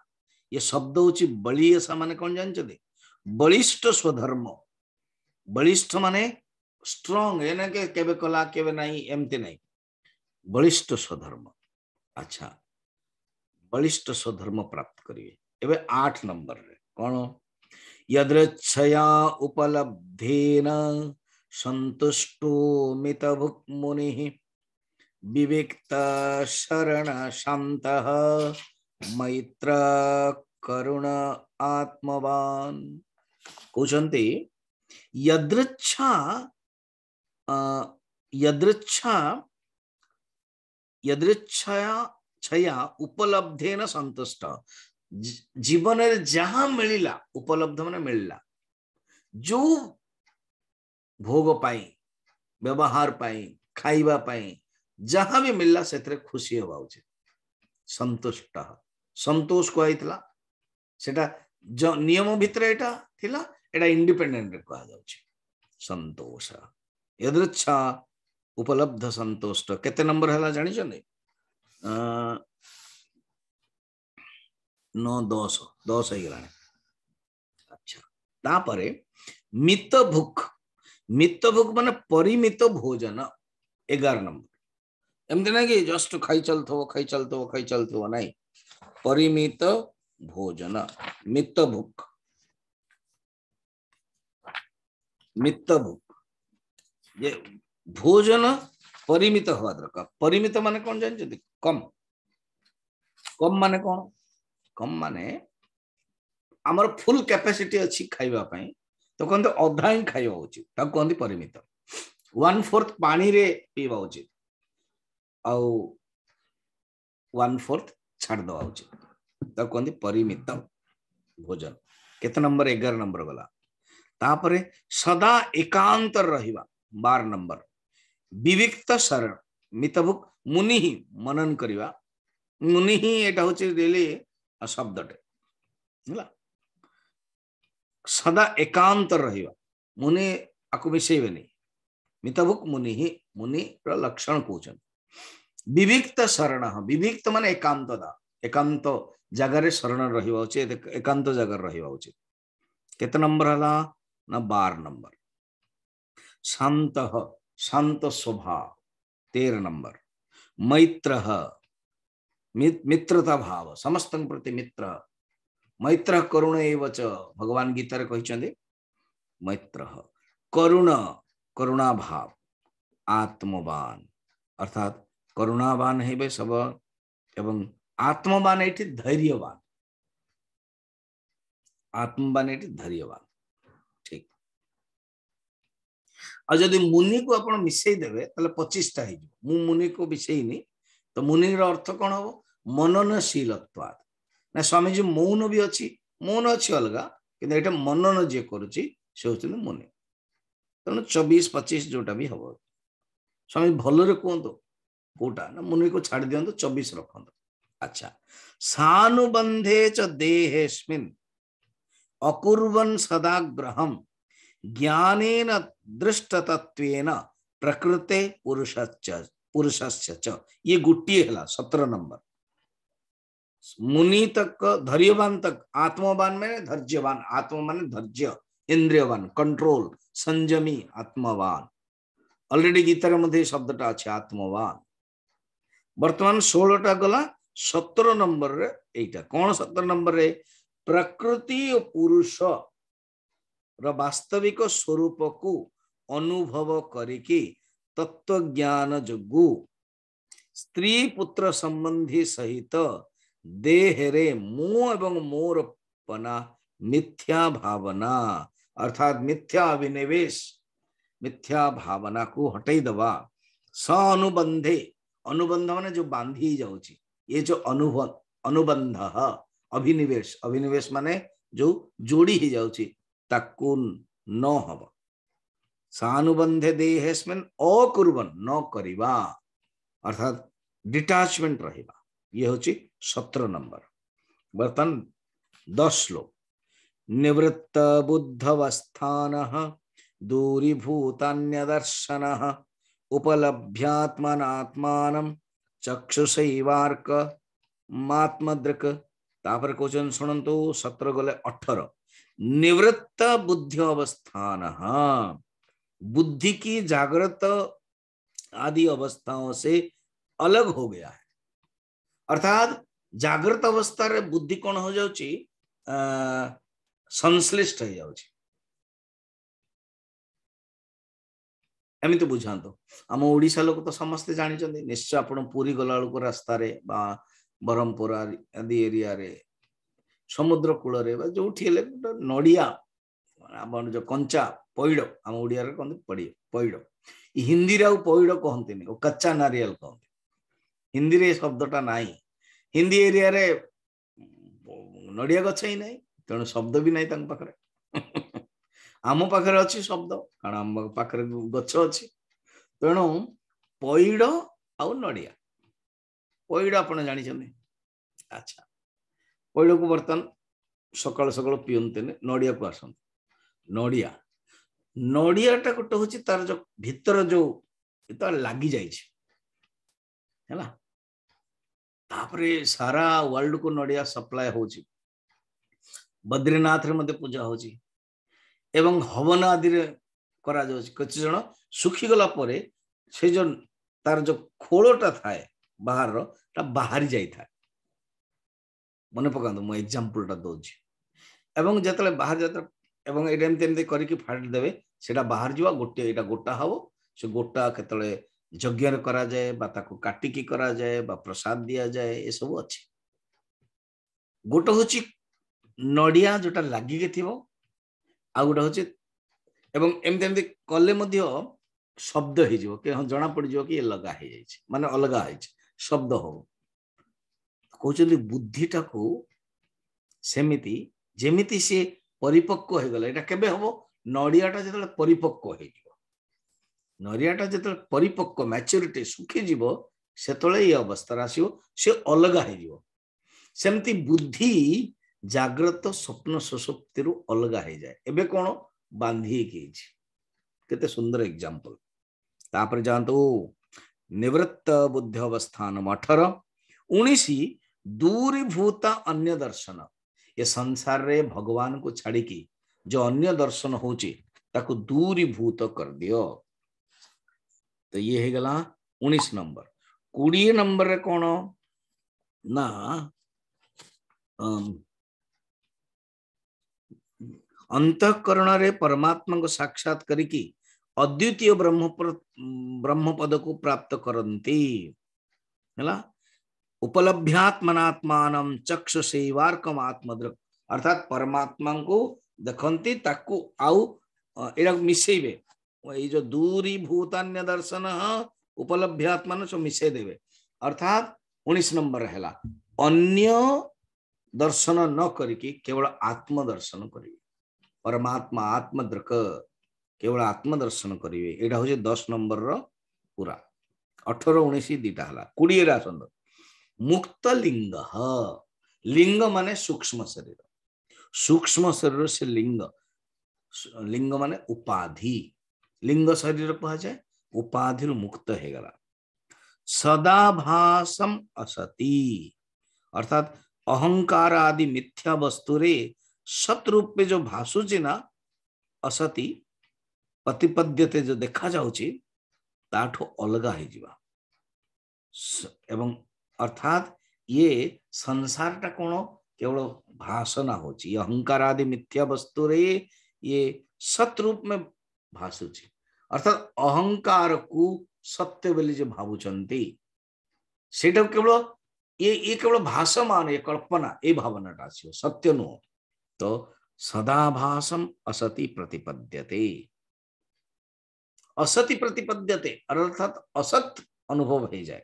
ଏ ଶବ୍ଦ ହେଉଛି ବଳିୟସା ମାନେ କ'ଣ ଜାଣିଛନ୍ତି ବଳିଷ୍ଠ ସ୍ୱଧର୍ମ ବଳିଷ୍ଠ ମାନେ ଷ୍ଟ୍ରଙ୍ଗ ଏନା କେବେ କଲା କେବେ ନାହିଁ ଏମିତି ନାହିଁ ବଳିଷ୍ଠ ସ୍ୱଧର୍ମ ଆଚ୍ଛା ବଳିଷ୍ଠ ସ୍ୱଧର୍ମ ପ୍ରାପ୍ତ କରିବେ ଏବେ ଆଠ ନମ୍ବରରେ କ'ଣ यदृच्छया उपलब्धेन सन्तुष्टो शरण शांत मैत्र करुण आत्मवान कहते यदृच्छा यदृच्छा यदृच्छया छया उपलब्धेन संतुष्ट ଜୀବନରେ ଯାହା ମିଳିଲା ଉପଲବ୍ଧ ମାନେ ମିଳିଲା ଯୋଉ ଭୋଗ ପାଇଁ ବ୍ୟବହାର ପାଇଁ ଖାଇବା ପାଇଁ ଯାହା ବି ମିଳିଲା ସେଥିରେ ଖୁସି ହେବା ଉଚିତ ସନ୍ତୁଷ୍ଟ ସନ୍ତୋଷ କୁହାଯାଇଥିଲା ସେଟା ନିୟମ ଭିତରେ ଏଇଟା ଥିଲା ଏଇଟା ଇଣ୍ଡିପେଣ୍ଡେଣ୍ଟରେ କୁହାଯାଉଛି ସନ୍ତୋଷ यदृच्छा उपलब्ध संतोष केते नंबर है जानी नो दोष दोष ହେଇଗଲାଣି ଆଚ୍ଛା ତାପରେ ମିତ ଭୁକ ମିତ ଭୁକ ମାନେ ପରିମିତ ଭୋଜନ ଏଗାର ନମ୍ବର ଏମିତି ନାହିଁ କି ଜଷ୍ଟ ଖାଇ ଚାଲୁଥିବ ଖାଇ ଚାଲୁଥିବ ଖାଇ ଚାଲୁଥିବ ନାଇଁ ପରିମିତ ଭୋଜନ ମିତ ଭୁକ ମିତ ଭୁକ ଯେ ଭୋଜନ ପରିମିତ ହେବା ଦରକାର ପରିମିତ ମାନେ କଣ ଜାଣିଛନ୍ତି କମ୍ କମ୍ ମାନେ କଣ କମ୍ ମାନେ ଆମର ଫୁଲ କ୍ୟାପାସିଟି ଅଛି ଖାଇବା ପାଇଁ ତ କହନ୍ତି ଅଧା ହିଁ ଖାଇବା ଉଚିତ ତାକୁ କହନ୍ତି ପରିମିତ ୱାନ୍ ଫୋର୍ଥ ପାଣିରେ ପିଇବା ଉଚିତ ଆଉ ୱାନ୍ ଫୋର୍ଥ ଛାଡ଼ିଦେବା ଉଚିତ ତାକୁ କହନ୍ତି ପରିମିତ ଭୋଜନ କେତେ ନମ୍ବର ଏଗାର ନମ୍ବର ଗଲା ତାପରେ ସଦା ଏକାନ୍ତର ରହିବା ବାର ନମ୍ବର ବିବିକ୍ତ ଶରଣ ମିତଭୁକ୍ ମୁନି ହିଁ ମନନ କରିବା ମୁନି ହିଁ ଏଇଟା ହଉଛି ରିଲି ಆ ಶಬ್ದಟೆ ಇಲ್ಲ ಸದಾ ಏಕಾಂತ ರಹಿವ ಮುನಿ ಆಕು ମିଶେଇବେନି ମିତଭୁକ୍ ମୁନି ହିଁ ମୁନିର ଲକ୍ଷଣ କହୁଛନ୍ତି ବିବିକ୍ତ ଶରଣ ବିବିକ୍ତ ମାନେ ଏକାନ୍ତତା ଏକାନ୍ତ ଜାଗାରେ ଶରଣ ରହିବା ଉଚିତ ଏକାନ୍ତ ଜାଗାରେ ରହିବା ଉଚିତ କେତେ ନମ୍ବର ହେଲା ନା ବାର ନମ୍ବର ଶାନ୍ତ ଶାନ୍ତ ସ୍ୱଭାବ ତେର ନମ୍ବର मैत्र मित्रता भाव समस्त प्रति मित्र मैत्र करुण एवच भगवान गीतार कहते मैत्र करुण करुणा भाव आत्मवान अर्थात करुणावान हे सब एवं आत्मवान ये धैर्यवान आत्मवान ये धैर्यवान ठीक आ जदि मुनि को आप मिसई देवे हो मुनि को मिसईनी तो मुनि अर्थ कौन हम ମନନଶୀଳତ୍ୱାତ ନା ସ୍ୱାମୀଜୀ ମୌନ ବି ଅଛି ମୌନ ଅଛି ଅଲଗା କିନ୍ତୁ ଏଇଟା ମନନ ଯିଏ କରୁଛି ସେ ହେଉଛନ୍ତି ମୁନି ତେଣୁ ଚବିଶ ପଚିଶ ଯୋଉଟା ବି ହବ ସ୍ୱାମୀ ଭଲରେ କୁହନ୍ତୁ କୋଉଟା ନା ମୁନିକୁ ଛାଡ଼ି ଦିଅନ୍ତୁ ଚବିଶ ରଖନ୍ତୁ ଆଚ୍ଛା ସାନୁବନ୍ଧେ ଚ ଦେହେସ୍ମିନ୍ ଅକୁର୍ବନ୍ ସଦାଗ୍ରହମ୍ ଜ୍ଞାନେନ ଦୃଷ୍ଟତତ୍ଵେନ ପ୍ରକୃତେ ପୁରୁଷଶ୍ଚ ପୁରୁଷଶ୍ଚ ये गोटे है सतर नंबर मुनि तक धर्यवान तक आत्मवान में धर्जवान आत्मा मान धर्ज्य इंद्रियवान कंट्रोल संयमी आत्मवान अलरेडी गीतार मध्य शब्द आत्मवान बर्तमान षोलटा गला सतर नंबर कौन सतर नंबर प्रकृति पुरुष रास्तविक स्वरूप को अनुभव करत्व ज्ञान जगू स्त्री पुत्र संबंधी सहित देहरे मो एवं मोर पना मिथ्या भावना अर्थात मिथ्या अभिनिवेश मिथ्या भावना को हटाई दवा स अनुबंधे अनुबंध मान जो बांधी जाऊँ ये जो अनुभव अनुबंध अभिनिवेश अभिनिवेश माने जो जोड़ी ही जाऊँ ताकू न हम सानुबंधे देहेस्मिन अकुर्बन न करवा अर्थात डिटाचमेंट रहिबा ଇଏ नंबर बर्तन दस श्लोक निवृत्त बुद्धवस्थान दूरी ବୁଦ୍ଧବସ୍ଥାନ दर्शन उपलभ्यात्मनात्मान चक्षुषैवार्क मात्मद्रक तापर क्वेश्चन शुणतु सत्र गले अठर निवृत्त बुद्धि अवस्थान बुद्धि की जागृत आदि अवस्थाओं से अलग हो गया है अर्थात ଜାଗ୍ରତ ଅବସ୍ଥାରେ ବୁଦ୍ଧି କ'ଣ ହୋଇଯାଉଛି ସଂଶ୍ଲିଷ୍ଟ ହେଇଯାଉଛି ଏମିତି ବୁଝାନ୍ତୁ ଆମ ଓଡ଼ିଶା ଲୋକ ତ ସମସ୍ତେ ଜାଣିଛନ୍ତି ନିଶ୍ଚୟ ଆପଣ ପୁରୀ ଗଲାବେଳକୁ ରାସ୍ତାରେ ବା ବ୍ରହ୍ମପୁର ଆଦି ଏରିଆରେ ସମୁଦ୍ର କୂଳରେ ବା ଯୋଉଠି ହେଲେ ଗୋଟେ ନଡ଼ିଆ ଆମର ଯୋଉ କଞ୍ଚା ପଇଡ଼ ଆମ ଓଡ଼ିଆରେ କହନ୍ତି ପଡ଼ିବ ପଇଡ଼ ହିନ୍ଦୀରେ ଆଉ ପଇଡ଼ କହନ୍ତିନି ଓ କଚ୍ଚା ନାରିଆଲ କହନ୍ତି ହିନ୍ଦୀରେ ଏ ଶବ୍ଦଟା ନାହିଁ ହିନ୍ଦୀ ଏରିଆରେ ନଡ଼ିଆ ଗଛ ହିଁ ନାହିଁ ତେଣୁ ଶବ୍ଦ ବି ନାହିଁ ତାଙ୍କ ପାଖରେ ଆମ ପାଖରେ ଅଛି ଶବ୍ଦ କାରଣ ଆମ ପାଖରେ ଗଛ ଅଛି ତେଣୁ ପଇଡ଼ ଆଉ ନଡ଼ିଆ ପଇଡ଼ ଆପଣ ଜାଣିଛନ୍ତି ଆଚ୍ଛା ପଇଡ଼କୁ ବର୍ତ୍ତମାନ ସକାଳୁ ସକାଳୁ ପିଅନ୍ତିନି ନଡ଼ିଆକୁ ଆସନ୍ତି ନଡ଼ିଆ ନଡ଼ିଆଟା ଗୋଟେ ହଉଛି ତାର ଯୋଉ ଭିତର ଯୋଉ ଲାଗି ଯାଇଛି ହେଲା ତାପରେ ସାରା ୱାର୍ଲଡକୁ ନଡ଼ିଆ ସପ୍ଲାଏ ହେଉଛି ବଦ୍ରୀନାଥରେ ମଧ୍ୟ ପୂଜା ହେଉଛି ଏବଂ ହବନ ଆଦିରେ କରାଯାଉଛି କିଛି ଜଣ ଶୁଖିଗଲା ପରେ ସେ ଯେଉଁ ତାର ଯେଉଁ ଖୋଳଟା ଥାଏ ବାହାରର ତା ବାହାରି ଯାଇଥାଏ ମନେ ପକାନ୍ତୁ ମୁଁ ଏକ୍ଜାମ୍ପଲଟା ଦଉଛି ଏବଂ ଯେତେବେଳେ ବାହାରି ଯେତେବେଳେ ଏବଂ ଏଇଟା ଏମିତି ଏମିତି କରିକି ଫାଟି ଦେବେ ସେଇଟା ବାହାରିଯିବ ଗୋଟିଏ ଏଇଟା ଗୋଟା ହବ ସେ ଗୋଟା କେତେବେଳେ ଯଜ୍ଞରେ କରାଯାଏ ବା ତାକୁ କାଟିକି କରାଯାଏ ବା ପ୍ରସାଦ ଦିଆଯାଏ ଏସବୁ ଅଛି ଗୋଟେ ହଉଛି ନଡ଼ିଆ ଯୋଉଟା ଲାଗିକି ଥିବ ଆଉ ଗୋଟେ ହଉଛି ଏବଂ ଏମିତି ଏମିତି କଲେ ମଧ୍ୟ ଶବ୍ଦ ହେଇଯିବ କି ହଁ ଜଣା ପଡ଼ିଯିବ କି ଏ ଲଗା ହେଇଯାଇଛି ମାନେ ଅଲଗା ହେଇଛି ଶବ୍ଦ ହବ କହୁଛନ୍ତି ବୁଦ୍ଧିଟାକୁ ସେମିତି ଯେମିତି ସିଏ ପରିପକ୍ୱ ହେଇଗଲା ଏଇଟା କେବେ ହବ ନଡ଼ିଆଟା ଯେତେବେଳେ ପରିପକ୍ୱ ହେଇଯିବ नरियाटा जो परिपक् मैच्यूरीटी सुखी जीव से ये अवस्था आसो सी अलग सेमती बुद्धि जग्रत स्वप्न सशक्ति अलग हो जाए कौन बांधी के सुंदर एग्जांपल तापर जातु निवृत्त बुद्धि अवस्थान अठर उन्नीस दूरीभूता अन्न दर्शन ये संसार रे भगवान को छाड़ी की जो अन्य दर्शन हूँ ताकि दूरीभूत कर दियो तो ये है गला उन्नीस नंबर कोड़े नंबर रे कौन ना अंतकरण रे परमात्मा को साक्षात करी अद्वितीय ब्रह्म ब्रह्म पद को प्राप्त करती है उपलब्ध्यात्मनात्मान चक्षु सेवार्क आत्म अर्थात परमात्मा को देखती आउ ये मिसेबे वही जो दूरी भूतान्य दर्शन उपलब्ध उपलब्ध्यात्मन सो मिसे देवे अर्थात उन्नीस नंबर है अन्य दर्शन न करके केवल आत्म दर्शन करिए परमात्मा आत्मद्रक केवल आत्म दर्शन करिए एटा होचे 10 नंबर रूरा अठर उन्नीस दिटा है कोड़े रा मुक्त लिंग लिंग मान सूक्ष्म शरीर सूक्ष्म शरीर से लिंग लिंग मान उपाधि लिंग शरीर कहुए उपाधि मुक्त है सदा भाषम असती अर्थात अहंकार आदि मिथ्या वस्तु रे सत रूप में जो भाषुचे ना असती प्रतिपद्यते जो देखा जाठू अलग जीवा एवं अर्थात ये संसार टा कौन केवल भाषणा हो अहंकार आदि मिथ्या वस्तु रे ये सत रूप में भासुची अर्थात अहंकार को सत्य बोली जे भावुंटा केवल ये ये केवल भाषा मान ये कल्पना ये भावना टा सत्य नुह तो सदा भाषम असती प्रतिपद्यते असती प्रतिपद्यते अर्थात असत अनुभव है जाए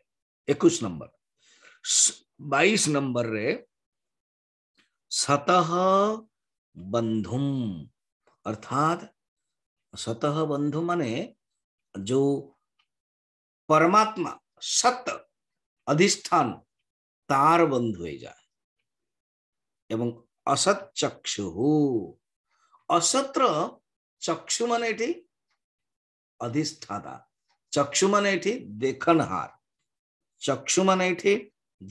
एक नंबर बैश नंबर रे सतह बंधुम अर्थात स्वतः बंधु मान जो परमात्मा सत अधिष्ठान तार बंधु जाए असत चक्षु हो असत्र चक्षु मान अधिष्ठाता चक्षु मान देखनहार चक्षु मान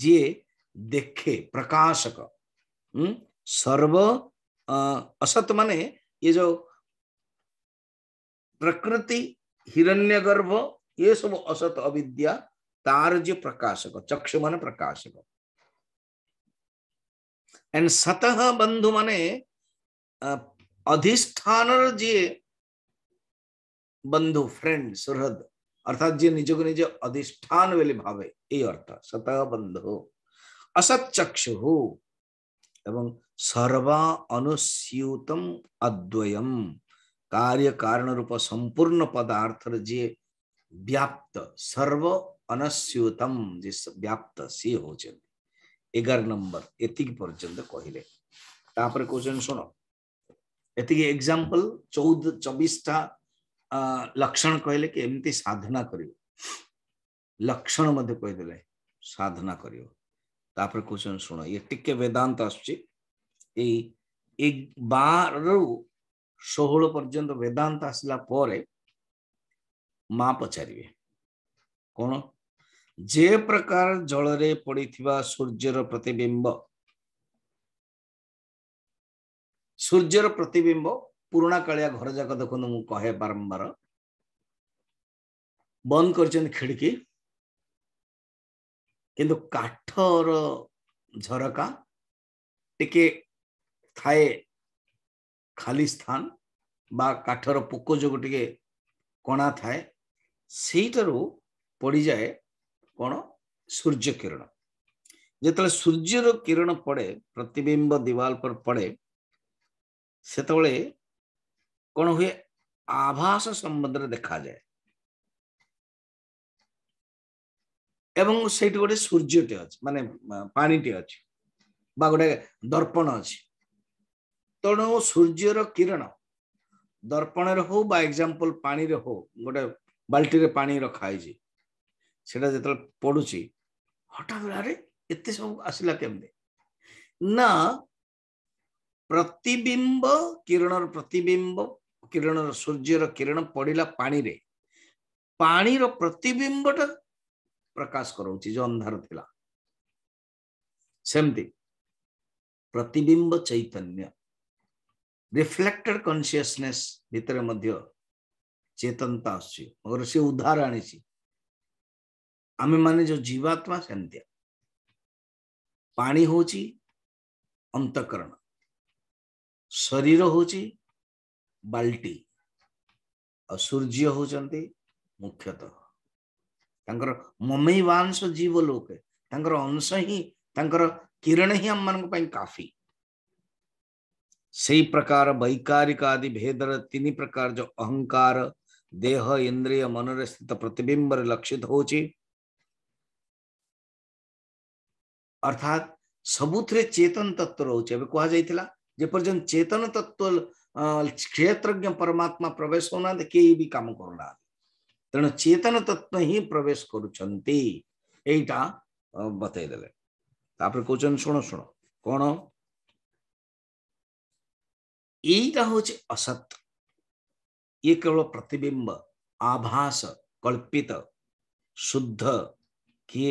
जी देखे प्रकाशक हम्म, सर्व असत मान ये जो प्रकृति हिरण्यगर्भ ये सब असत अविद्या तार्ज प्रकाशक चक्षु मान प्रकाशक एंड सतह बंधु मान अधिष्ठान जी बंधु फ्रेंड सुहृद अर्थात जी निज को निज अधिष्ठान वाली भावे ये अर्थ सतह बंधु असत चक्षु हो एवं सर्वा अनुस्यूतम अद्वयम कार्य कारण रूप संपूर्ण पदार्थ जे व्याप्त सर्व अनस्यूतम जे व्याप्त सी होचंती 11 नंबर एतिक पर्यंत कहिले तापर क्वेश्चन एग्जांपल 14 24 लक्षण कहले कि एमती साधना कर लक्षण मध्ये कहि साधना करियो तापर क्वेश्चन ये टिके वेदांत आसुची ए ଷୋହଳ ପର୍ଯ୍ୟନ୍ତ ବେଦାନ୍ତ ଆସିଲା ପରେ ମା ପଚାରିବେ କଣ ଯେ ପ୍ରକାର ଜଳରେ ପଡିଥିବା ସୂର୍ଯ୍ୟର ପ୍ରତିବିମ୍ବ ସୂର୍ଯ୍ୟର ପ୍ରତିବିମ୍ବ ପୁରୁଣା କାଳିଆ ଘର ଯାକ ଦେଖନ୍ତୁ ମୁଁ କହେ ବାରମ୍ବାର ବନ୍ଦ କରିଛନ୍ତି ଖିଡ଼ିକି କିନ୍ତୁ କାଠର ଝରକା ଟିକେ ଥାଏ ଖାଲି ସ୍ଥାନ ବା କାଠର ପୋକ ଯୋଗୁଁ ଟିକେ କଣା ଥାଏ ସେଇଟାରୁ ପଡ଼ିଯାଏ କ'ଣ ସୂର୍ଯ୍ୟ କିରଣ ଯେତେବେଳେ ସୂର୍ଯ୍ୟର କିରଣ ପଡ଼େ ପ୍ରତିବିମ୍ବ ଦିୱାଲ ପର ପଡ଼େ ସେତେବେଳେ କ'ଣ ହୁଏ ଆଭାସ ସମ୍ବନ୍ଧରେ ଦେଖାଯାଏ ଏବଂ ସେଇଠି ଗୋଟେ ସୂର୍ଯ୍ୟଟେ ଅଛି ମାନେ ପାଣିଟେ ଅଛି ବା ଗୋଟେ ଦର୍ପଣ ଅଛି ତେଣୁ ସୂର୍ଯ୍ୟର କିରଣ ଦର୍ପଣରେ ହଉ ବା ଏକ୍ଜାମ୍ପଲ ପାଣିରେ ହଉ ଗୋଟେ ବାଲ୍ଟିରେ ପାଣି ରଖା ହେଇଛି ସେଟା ଯେତେବେଳେ ପଡୁଛି ହଠାତ୍ ଆରେ ଏତେ ସବୁ ଆସିଲା କେମିତି ନା ପ୍ରତିବିମ୍ବ କିରଣର ପ୍ରତିବିମ୍ବ କିରଣର ସୂର୍ଯ୍ୟର କିରଣ ପଡ଼ିଲା ପାଣିରେ ପାଣିର ପ୍ରତିବିମ୍ବଟା ପ୍ରକାଶ କରାଉଛି ଯେଉଁ ଅନ୍ଧାର ଥିଲା ସେମିତି ପ୍ରତିବିମ୍ବ ଚୈତନ୍ୟ रिफ्लेक्टेड कन्सीयसनेस भितर चेतनता आसोर से उधार आम माने जो जीवात्मा से पानी हूँ अंतकरण शरीर हूँ बाल्टी और सूर्य हूँ मुख्यतः ममेवांश वाश जीव लोके अंश ही किरण ही आम मानी काफी सही प्रकार वैकारिक आदि भेद तीन प्रकार जो अहंकार देह इंद्रिय मन स्थित प्रतिबिंब लक्षित हो अर्थात सबुथरे चेतन तत्व रोचे अबे कहा चेतन तत्व क्षेत्रज्ञ परमात्मा प्रवेश होना के भी काम करना तेना चेतन तत्व ही प्रवेश कर बतईदे कौन शुण शुण कौन এইটা হচ্ছে অসৎ ইয়ে কেবল প্রতিবিম্ব আভাস কল্পিত শুদ্ধ किए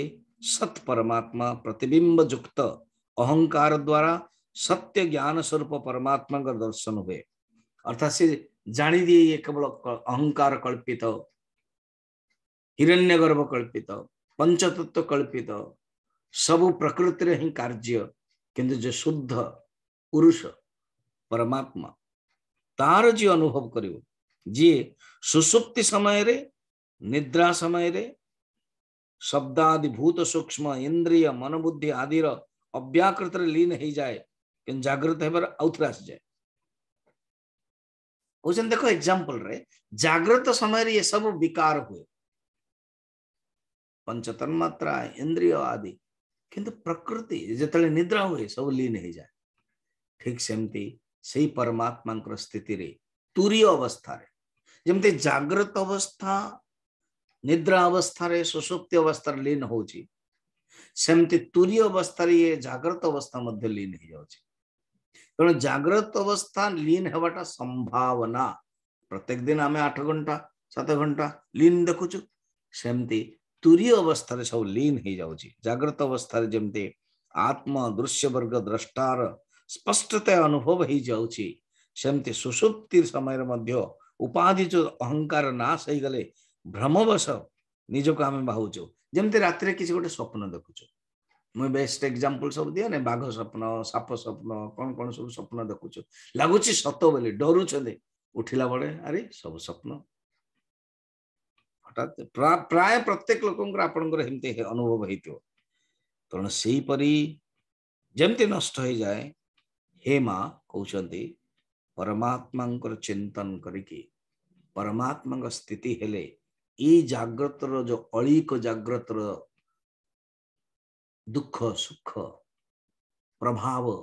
सत् परमात्मा प्रतिबिंब युक्त अहंकार द्वारा सत्य ज्ञान स्वरूप परमात्मा का दर्शन हुए अर्थात से जाणी दिए ये केवल अहंकार कल्पित हिरण्य गर्भ कल्पित पंचतत्व कल्पित सब प्रकृति ही कार्य किंतु जो शुद्ध पुरुष ପରମାତ୍ମା ତାହାର ଯିଏ ଅନୁଭବ କରିବ ଯିଏ ସୁସୁପ୍ତି ସମୟରେ ନିଦ୍ରା ସମୟରେ ଶବ୍ଦାଦି ଭୂତ ସୂକ୍ଷ୍ମ ଇନ୍ଦ୍ରିୟ ମନବୁଦ୍ଧି ଆଦିର ଅବ୍ୟାକୃତରେ ଲୀନ ହେଇଯାଏ କିନ୍ତୁ ଜାଗ୍ରତ ହେବାର ଆଉଥରେ ଆସିଯାଏ କହୁଛନ୍ତି ଦେଖ ଏକ୍ଜାମ୍ପଲରେ ଜାଗ୍ରତ ସମୟରେ ଏସବୁ ବିକାର ହୁଏ ପଞ୍ଚତନ୍ମାତ୍ରା ଇନ୍ଦ୍ରିୟ ଆଦି କିନ୍ତୁ ପ୍ରକୃତି ଯେତେବେଳେ ନିଦ୍ରା ହୁଏ ସବୁ ଲୀନ ହେଇଯାଏ ଠିକ ସେମିତି से परमात्मा स्थित रे तुरी अवस्था रे जमी जाग्रत अवस्था निद्रा अवस्था रे सुसुप्ति अवस्था लीन हो तुरी अवस्था ये जाग्रत अवस्था लीन हो जाए जाग्रत अवस्था लीन हवाटा संभावना प्रत्येक दिन आम आठ घंटा सात घंटा लीन देखु सेमती तुरी अवस्था सब लीन हो जाग्रत अवस्था जमी आत्म दृश्य वर्ग द्रष्टार स्पष्टतया सुसुप्ति समय अहंकार नाश है ग्रमवश निजको आम भति बेस्ट एक्जाम्पल सब दिए नै बाघ स्वप्न साप स्वप्न कप्नु देखुछु उठिला बड़े अरे सब स्वप्न हटात प्राय प्रत्येक लोक हिमते अनुभव है थियो तर सहीपरि जो नष्ट है जाए ହେ ମା କହୁଛନ୍ତି ପରମାତ୍ମାଙ୍କର ଚିନ୍ତନ କରିକି ପରମାତ୍ମାଙ୍କ ସ୍ଥିତି ହେଲେ ଏଇ ଜାଗ୍ରତର ଯୋଉ ଅଳିକ ଜାଗ୍ରତର ଦୁଃଖ ସୁଖ ପ୍ରଭାବ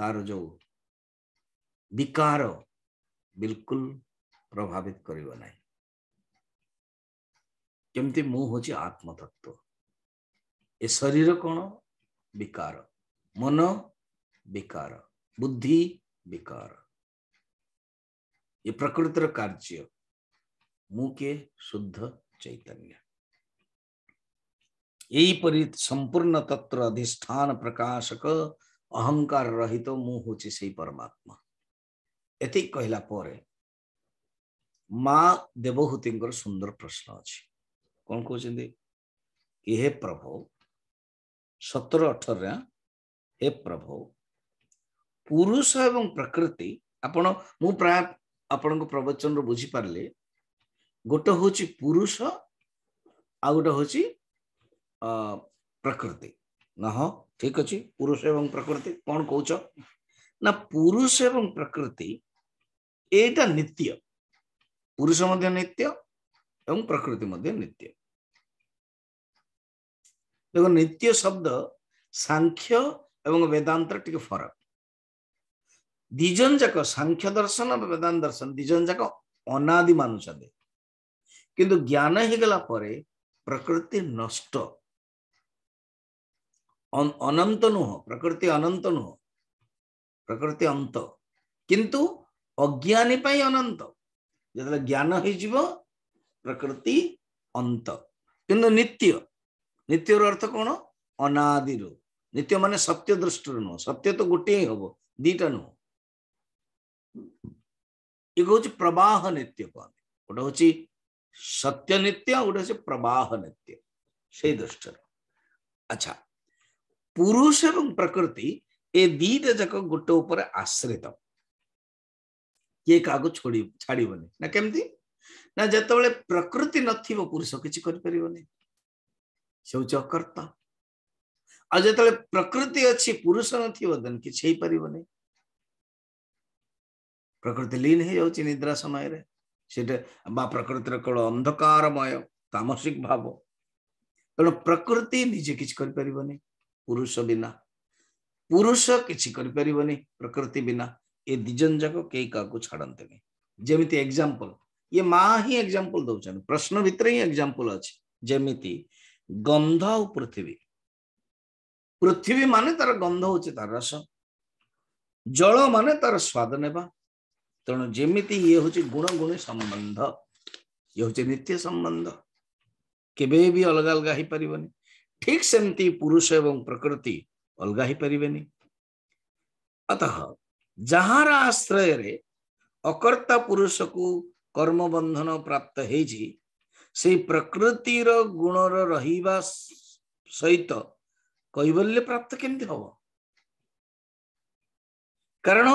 ତାର ଯୋଉ ବିକାର ବିଲକୁଲ ପ୍ରଭାବିତ କରିବ ନାହିଁ କେମିତି ମୁଁ ହେଉଛି ଆତ୍ମତତ୍ଵ ଏ ଶରୀର କ'ଣ ବିକାର ମନ विकार बुद्धि विकार ये प्रकृत कार्य मुंह के शुद्ध चैतन्य यही परि संपूर्ण तत्र अधिष्ठान प्रकाशक अहंकार रहित तो मुंह होची से परमात्मा ये କହିଲା ପରେ ମା ଦେବହୂତିଙ୍କର ସୁନ୍ଦର ପ୍ରଶ୍ନ ଅଛି କଣ କହୁଛନ୍ତି हे ହେ ପ୍ରଭୁ ସତର ଅଠରରେ ହେ ପୁରୁଷ ଏବଂ ପ୍ରକୃତି ଆପଣ ମୁଁ ପ୍ରାୟ ଆପଣଙ୍କ ପ୍ରବଚନରୁ ବୁଝିପାରିଲେ ଗୋଟେ ହେଉଛି ପୁରୁଷ ଆଉ ଗୋଟେ ହେଉଛି ପ୍ରକୃତି ନହ ଠିକ ଅଛି ପୁରୁଷ ଏବଂ ପ୍ରକୃତି କ'ଣ କହୁଛ ନା ପୁରୁଷ ଏବଂ ପ୍ରକୃତି ଏଇଟା ନିତ୍ୟ ପୁରୁଷ ମଧ୍ୟ ନିତ୍ୟ ଏବଂ ପ୍ରକୃତି ମଧ୍ୟ ନିତ୍ୟ ଦେଖ ନିତ୍ୟ ଶବ୍ଦ ସାଂଖ୍ୟ ଏବଂ ବେଦାନ୍ତର ଟିକେ ଫରକ ଦିଜଣ ଯାକ ସାଂଖ୍ୟ ଦର୍ଶନ ବା ବେଦାନ୍ତ ଦର୍ଶନ ଦିଜଣ ଯାକ ଅନାଦି ମାନୁଛନ୍ତି କିନ୍ତୁ ଜ୍ଞାନ ହେଇଗଲା ପରେ ପ୍ରକୃତି ନଷ୍ଟ ଅନନ୍ତ ନୁହଁ ପ୍ରକୃତି ଅନନ୍ତ ନୁହଁ ପ୍ରକୃତି ଅନ୍ତ କିନ୍ତୁ ଅଜ୍ଞାନୀ ପାଇଁ ଅନନ୍ତ ଯେତେବେଳେ ଜ୍ଞାନ ହେଇଯିବ ପ୍ରକୃତି ଅନ୍ତ କିନ୍ତୁ ନିତ୍ୟ ନିତ୍ୟର ଅର୍ଥ କ'ଣ ଅନାଦିରୁ ନିତ୍ୟ ମାନେ ସତ୍ୟ ଦୃଷ୍ଟିରୁ ନୁହଁ ସତ୍ୟ ତ ଗୋଟିଏ ହବ ଦୁଇଟା ନୁହଁ ଏକ ହଉଛି ପ୍ରବାହ ନିତ୍ୟ କୁହନ୍ତି ଗୋଟେ ହଉଛି ସତ୍ୟ ନିତ୍ୟ ଆଉ ଗୋଟେ ହଉଛି ପ୍ରବାହ ନିତ୍ୟ ସେଇ ଦୃଷ୍ଟିରୁ ଆଚ୍ଛା ପୁରୁଷ ଏବଂ ପ୍ରକୃତି ଏ ଦିଟା ଯାକ ଗୋଟେ ଉପରେ ଆଶ୍ରିତ କିଏ କାହାକୁ ଛୋଡ଼ି ଛାଡ଼ିବନି ନା କେମିତି ନା ଯେତେବେଳେ ପ୍ରକୃତି ନଥିବ ପୁରୁଷ କିଛି କରିପାରିବନି ସେ ହଉଛି ଅକର୍ତ୍ତା ଆଉ ଯେତେବେଳେ ପ୍ରକୃତି ଅଛି ପୁରୁଷ ନଥିବ ଦେନ୍ କିଛି ହେଇପାରିବନି ପ୍ରକୃତି ଲୀନ ହେଇଯାଉଛି ନିଦ୍ରା ସମୟରେ ସେଇଟା ବା ପ୍ରକୃତିର କେବଳ ଅନ୍ଧକାରମୟ ତାମସିକ ଭାବ ତେଣୁ ପ୍ରକୃତି ନିଜେ କିଛି କରିପାରିବନି ପୁରୁଷ ବିନା ପୁରୁଷ କିଛି କରିପାରିବନି ପ୍ରକୃତି ବିନା ଏ ଦିଜନ ଯାକ କେହି କାହାକୁ ଛାଡ଼ନ୍ତିନି ଯେମିତି ଏକ୍ଜାମ୍ପଲ ଇଏ ମା ହିଁ ଏକ୍ଜାମ୍ପଲ ଦଉଛନ୍ତି ପ୍ରଶ୍ନ ଭିତରେ ହିଁ ଏକ୍ଜାମ୍ପଲ ଅଛି ଯେମିତି ଗନ୍ଧ ଆଉ ପୃଥିବୀ ପୃଥିବୀ ମାନେ ତାର ଗନ୍ଧ ହଉଛି ତାର ରସ ଜଳ ମାନେ ତାର ସ୍ୱାଦ ନେବା ତେଣୁ ଯେମିତି ଇଏ ହଉଛି ଗୁଣ ଗୁଣ ସମ୍ବନ୍ଧ ଇଏ ହଉଛି ନିତ୍ୟ ସମ୍ବନ୍ଧ କେବେ ବି ଅଲଗା ଅଲଗା ହେଇପାରିବନି ଠିକ ସେମିତି ପୁରୁଷ ଏବଂ ପ୍ରକୃତି ଅଲଗା ହେଇପାରିବେନି ଅତ ଯାହାର ଆଶ୍ରୟରେ ଅକର୍ତ୍ତା ପୁରୁଷକୁ କର୍ମବନ୍ଧନ ପ୍ରାପ୍ତ ହେଇଛି ସେଇ ପ୍ରକୃତିର ଗୁଣର ରହିବା ସହିତ କୈବଲ୍ୟ ପ୍ରାପ୍ତ କେମିତି ହବ କାରଣ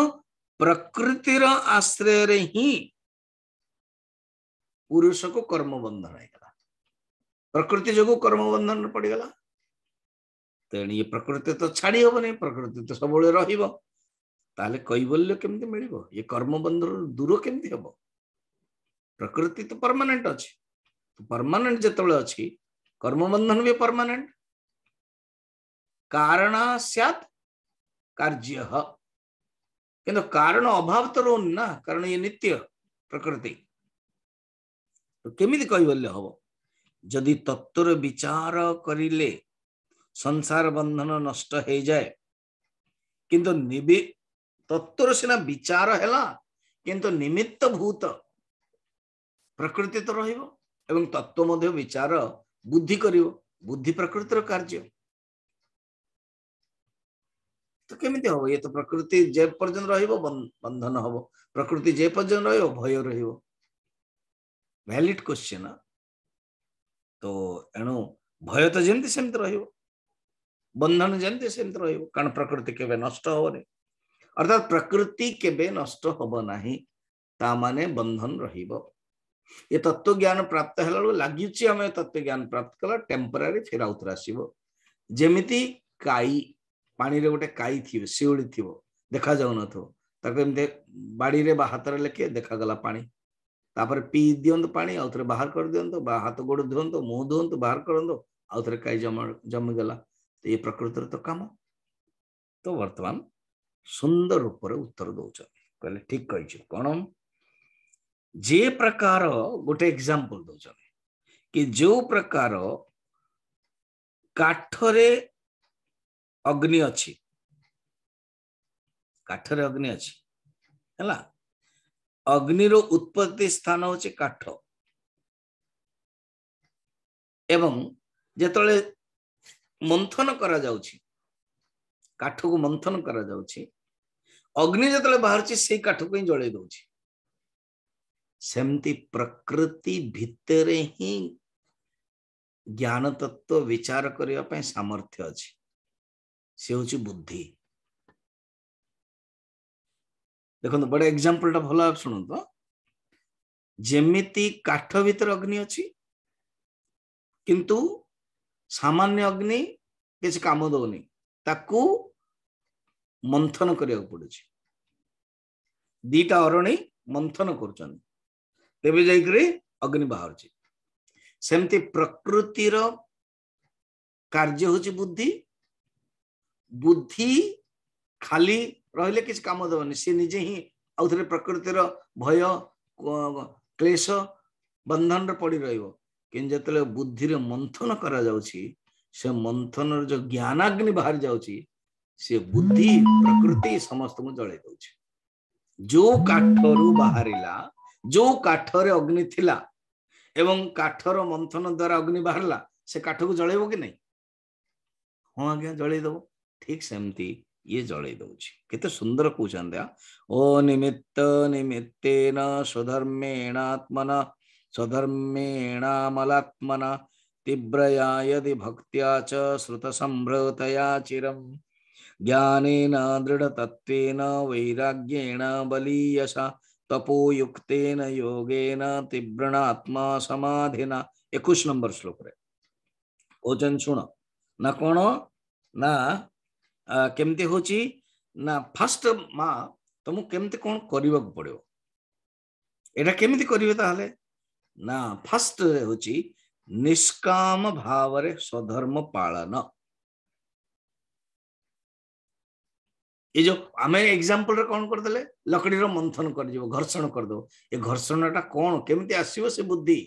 प्रकृतिर आश्रय ही पुरुष को कर्म बंधन प्रकृति जो कर्म बंधन पड़गला तेणु ये प्रकृति तो छाड़ी हेनी प्रकृति तो सब रहा कैबल्य केमती मिल ये कर्म बंधन दूर केमती हम प्रकृति तो परमानेंट अच्छी तो परमानेंट जो अच्छी कर्म बंधन भी परमानेंट कारण सैत किंतु कारण अभाव तो रोन ना कारण ये नित्य प्रकृति तो केमिति कहले हम जदि तत्व विचार करिले संसार बंधन नष्ट हो जाए किंतु निवि तत्वर विचार हैला किंतु निमित्त भूत प्रकृति तो रहिबो तत्व मध्य विचार बुद्धि कर बुद्धि प्रकृतिर कार्य तो कमी हम ये तो प्रकृति जे पर्यटन बंधन हम प्रकृति जे पर्यटन रय रिड क्वेश्चन तो एणु भय तो जमी सेम बंधन जमी सेम कारण प्रकृति केवे नष्ट अर्थात प्रकृति के नष्ट ता माने बंधन ये तत्व ज्ञान प्राप्त है लगुच्छे तत्व ज्ञान प्राप्त कला टेम्पोरि फेरा उतर आसमी कई ପାଣିରେ ଗୋଟେ କାଇ ଥିବ ଶିଉଳି ଥିବ ଦେଖାଯାଉନଥିବ ତାକୁ ଏମିତି ବାଡ଼ିରେ ବା ହାତରେ ଲେଖେ ଦେଖାଗଲା ପାଣି ତାପରେ ପିଇ ଦିଅନ୍ତୁ ପାଣି ଆଉ ଥରେ ବାହାର କରିଦିଅନ୍ତୁ ବା ହାତ ଗୋଡ଼ ଧୁଅନ୍ତୁ ମୁହଁ ଧୁଅନ୍ତୁ ବାହାର କରନ୍ତୁ ଆଉ ଥରେ କାଇ ଜମା ଜମିଗଲା ତ ଏ ପ୍ରକୃତିର ତ କାମ ତ ବର୍ତ୍ତମାନ ସୁନ୍ଦର ରୂପରେ ଉତ୍ତର ଦଉଛନ୍ତି କହିଲେ ଠିକ କହିଛୁ କ'ଣ ଯେ ପ୍ରକାର ଗୋଟେ ଏକ୍ଜାମ୍ପଲ ଦଉଛନ୍ତି କି ଯେଉଁ ପ୍ରକାର କାଠରେ ଅଗ୍ନି ଅଛି କାଠରେ ଅଗ୍ନି ଅଛି ହେଲା ଅଗ୍ନିର ଉତ୍ପତ୍ତି ସ୍ଥାନ ହଉଛି କାଠ ଏବଂ ଯେତେବେଳେ ମନ୍ଥନ କରାଯାଉଛି କାଠକୁ ମନ୍ଥନ କରାଯାଉଛି ଅଗ୍ନି ଯେତେବେଳେ ବାହାରୁଛି ସେଇ କାଠକୁ ହିଁ ଜଳେଇ ଦଉଛି ସେମିତି ପ୍ରକୃତି ଭିତରେ ହିଁ ଜ୍ଞାନ ତତ୍ଵ ବିଚାର କରିବା ପାଇଁ ସାମର୍ଥ୍ୟ ଅଛି ସେ ହେଉଛି ବୁଦ୍ଧି ଦେଖନ୍ତୁ ବଡ଼ ଏକ୍ସାମ୍ପଲଟା ଭଲ ଶୁଣନ୍ତୁ ଯେମିତି କାଠ ଭିତରେ ଅଗ୍ନି ଅଛି କିନ୍ତୁ ସାମାନ୍ୟ ଅଗ୍ନି କିଛି କାମ ଦଉନି ତାକୁ ମନ୍ଥନ କରିବାକୁ ପଡୁଛି ଦିଟା ଅରଣୀ ମନ୍ଥନ କରୁଛନ୍ତି ତେବେ ଯାଇକରି ଅଗ୍ନି ବାହାରୁଛି ସେମିତି ପ୍ରକୃତିର କାର୍ଯ୍ୟ ହଉଛି ବୁଦ୍ଧି ବୁଦ୍ଧି ଖାଲି ରହିଲେ କିଛି କାମ ଦେବନି ସେ ନିଜେ ହିଁ ଆଉଥରେ ପ୍ରକୃତିର ଭୟ କ୍ଲେଶ ବନ୍ଧନରେ ପଡ଼ି ରହିବ କିନ୍ତୁ ଯେତେବେଳେ ବୁଦ୍ଧିରେ ମନ୍ଥନ କରାଯାଉଛି ସେ ମନ୍ଥନର ଯୋଉ ଜ୍ଞାନାଗ୍ନି ବାହାରି ଯାଉଛି ସେ ବୁଦ୍ଧି ପ୍ରକୃତି ସମସ୍ତଙ୍କୁ ଜଳେଇ ଦଉଛି ଯୋଉ କାଠରୁ ବାହାରିଲା ଯୋଉ କାଠରେ ଅଗ୍ନି ଥିଲା ଏବଂ କାଠର ମନ୍ଥନ ଦ୍ୱାରା ଅଗ୍ନି ବାହାରିଲା ସେ କାଠକୁ ଜଳେଇବ କି ନାହିଁ ହଁ ଆଜ୍ଞା ଜଳେଇ ଦବ ठीक सेमती ये ଜଳେଇ ଦଉଛି सुंदर ସୁନ୍ଦର କହୁଛନ୍ତି ଆ ଓ ନିମିତ୍ତ ନିମିତ୍ତେନ तीव्रया यदि च्रुत संभ्रतया श्रुतसम्भृतया चिरं ज्ञानेन दृढतत्त्वेन वैराग्येण बलीयसा तपोयुक्तेन योगेन तीव्रणात्मा समाधिना एक नंबर श्लोक रे ओजन शुण ना कोण ना କେମିତି ହଉଛି ନା ଫାଷ୍ଟ ମା ତମକୁ କେମିତି କଣ କରିବାକୁ ପଡିବ ଏଇଟା କେମିତି କରିବେ ତାହେଲେ ନା ଫାଷ୍ଟ ହଉଛି ନିଷ୍କାମ ଭାବରେ ସ୍ୱଧର୍ମ ପାଳନ ଏ ଯୋଉ ଆମେ ଏକ୍ସାମ୍ପଲରେ କଣ କରିଦେଲେ ଲକଡ଼ିର ମନ୍ଥନ କରିଯିବ ଘର୍ଷଣ କରିଦେବ ଏ ଘର୍ଷଣଟା କଣ କେମିତି ଆସିବ ସେ ବୁଦ୍ଧି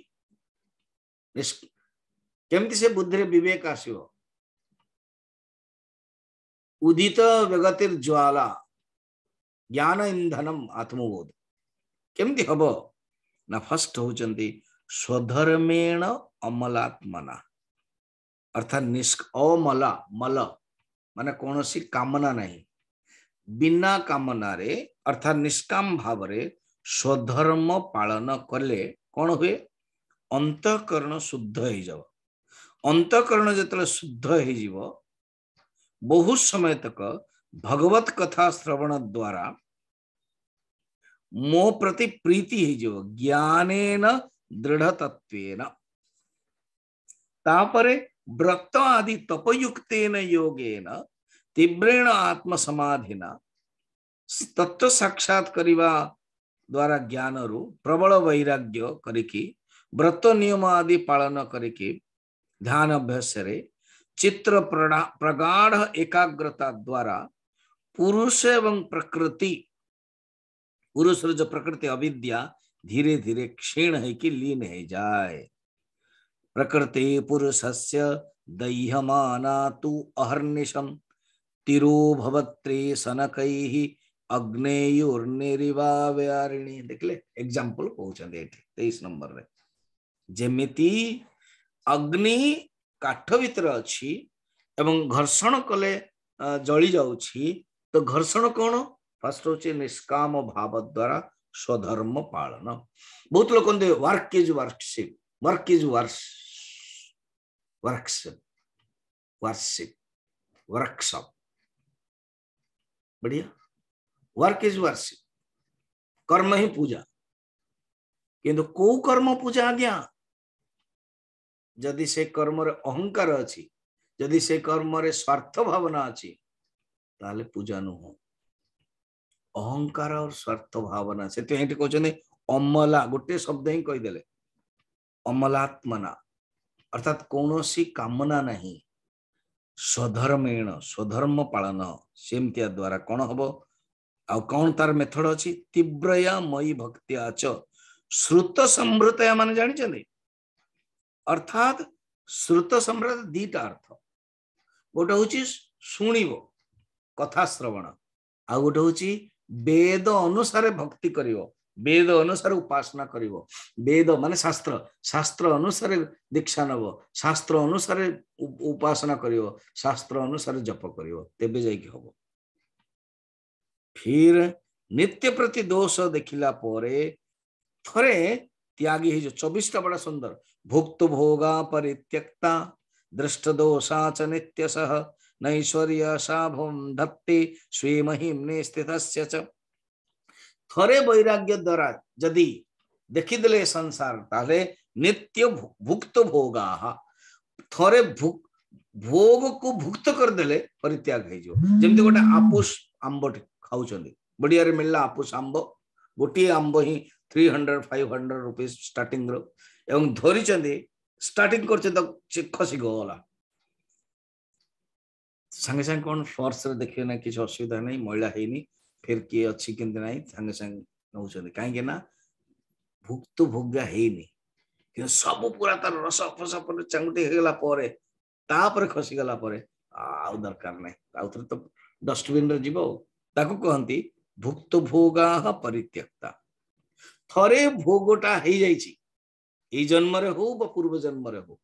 କେମିତି ସେ ବୁଦ୍ଧିରେ ବିବେକ ଆସିବ उदित ज्वाला ज्ञान इंधनम आत्मबोध केमती हम ना फर्स्ट हूँ स्वधर्मेण अमलात्मना अर्थात निष्क अमला मल मान कौन कामना ना बिना कामना रे अर्थात निष्काम भाव रे स्वधर्म पालन कले कौन हुए अंतकरण शुद्ध हो अंतकरण जो शुद्ध हो बहुत समय तक भगवत कथा श्रवण द्वारा मो प्रति प्रीति ही जो ज्ञानेन दृढ़तत्वेन तापरे व्रत आदि तपयुक्त योगेन तीव्रेण आत्म तत्व साक्षात करने द्वारा ज्ञान रु प्रबल वैराग्य करत नियम आदि पालन करके ध्यान अभ्यास चित्र प्रगाढ़ एकाग्रता द्वारा पुरुष एवं प्रकृति पुरुष जो प्रकृति अविद्या धीरे धीरे क्षीण है कि लीन है जाए प्रकृति पुरुषस्य दह्यमाना तु अहर्निशम तिरोभवत्रे सनक अग्नेयोर्निरिवाणी देखले एग्जाम्पल कहते तेईस नंबर रे जेमिति अग्नि काठ भितर अच्छी घर्षण कले जली जा तो घर्षण कौन फास्ट हूँ निष्काम भाव द्वारा स्वधर्म पालन बहुत लोग कहते work is worship work is worship worship worship बढ़िया वर्क इज वर्कशिप कर्म ही पूजा किंतु को कर्म पूजा आज्ञा ଯଦି ସେ କର୍ମରେ ଅହଙ୍କାର ଅଛି ଯଦି ସେ କର୍ମରେ ସ୍ୱାର୍ଥ ଭାବନା ଅଛି ତାହେଲେ ପୂଜା ନୁହଁ ଅହଙ୍କାର ଆଉ ସ୍ୱାର୍ଥ ଭାବନା ସେଥିପାଇଁ ଏଠି କହୁଛନ୍ତି ଅମଲା ଗୋଟିଏ ଶବ୍ଦ ହିଁ କହିଦେଲେ ଅମଲାତ୍ମନା ଅର୍ଥାତ୍ କୌଣସି କାମନା ନାହିଁ ସ୍ୱଧର୍ମେଣ ସ୍ୱଧର୍ମ ପାଳନ ସେମିତିଆ ଦ୍ୱାରା କ'ଣ ହବ ଆଉ କ'ଣ ତାର ମେଥଡ଼ ଅଛି ତୀବ୍ରୟା ମୟୀ ଭକ୍ତିଆ ଆଚ ଶ୍ରୁତ ସମ୍ବୃତୟା ମାନେ ଜାଣିଛନ୍ତି ଅର୍ଥାତ୍ ଶ୍ରୁତ ସମ୍ରାଟ ଦିଟା ଅର୍ଥ ଗୋଟେ ହଉଛି ଶୁଣିବ କଥା ଶ୍ରବଣ ଆଉ ଗୋଟେ ହଉଛି ବେଦ ଅନୁସାରେ ଭକ୍ତି କରିବ ବେଦ ଅନୁସାରେ ଉପାସନା କରିବ ବେଦ ମାନେ ଶାସ୍ତ୍ର ଶାସ୍ତ୍ର ଅନୁସାରେ ଦୀକ୍ଷା ନବ ଶାସ୍ତ୍ର ଅନୁସାରେ ଉପାସନା କରିବ ଶାସ୍ତ୍ର ଅନୁସାରେ ଜପ କରିବ ତେବେ ଯାଇକି ହବ ଫିର ନିତ୍ୟ ପ୍ରତି ଦୋଷ ଦେଖିଲା ପରେ ଥରେ ତ୍ୟାଗୀ ହେଇଯିବ ଚବିଶଟା ବଡ ସୁନ୍ଦର भुक्त भोगा परित्यक्ता दृष्ट दोषा च नित्य सह नैश्वर्य साभम धत्ते महिम ने स्थित थे वैराग्य द्वारा जदि देखिदले संसार ताले नित्य भुक्त भोगा थोड़े भुक, भोग को भुक्त कर देले परित्याग हो जमी गोटे hmm. आपुस आंब खाऊ बढ़िया मिलला आपुस आंब गोटे आंब ही three hundred five hundred rupees starting रो এবং ଧରିଛନ୍ତି ଷ୍ଟାର୍ଟିଂ କରୁଛନ୍ତି ଖସି ଗଲା ସାଙ୍ଗେ ସାଙ୍ଗେ କ'ଣ ଫର୍ସରେ ଦେଖିବେ ନା କିଛି ଅସୁବିଧା ନାହିଁ ମଇଳା ହେଇନି ଫେର କିଏ ଅଛି କେମିତି ନାହିଁ ସାଙ୍ଗେ ସାଙ୍ଗେ ନଉଛନ୍ତି କାହିଁକି ନା ଭୁକ୍ତଭୋଗ୍ୟା ହେଇନି କିନ୍ତୁ ସବୁ ପୁରା ତାର ରସ ଫସ ପରେ ଚାଙ୍ଗୁଟି ହେଇଗଲା ପରେ ତାପରେ ଖସିଗଲା ପରେ ଆଉ ଦରକାର ନାହିଁ ଆଉ ଥରେ ତ ଡଷ୍ଟବିନରେ ଯିବ ତାକୁ କହନ୍ତି ଭୁକ୍ତଭୋଗା ପରିତ୍ୟକ୍ତା ଥରେ ଭୋଗଟା ହେଇଯାଇଛି এই জন্মরে হোক বা পূর্ব জন্মরে হোক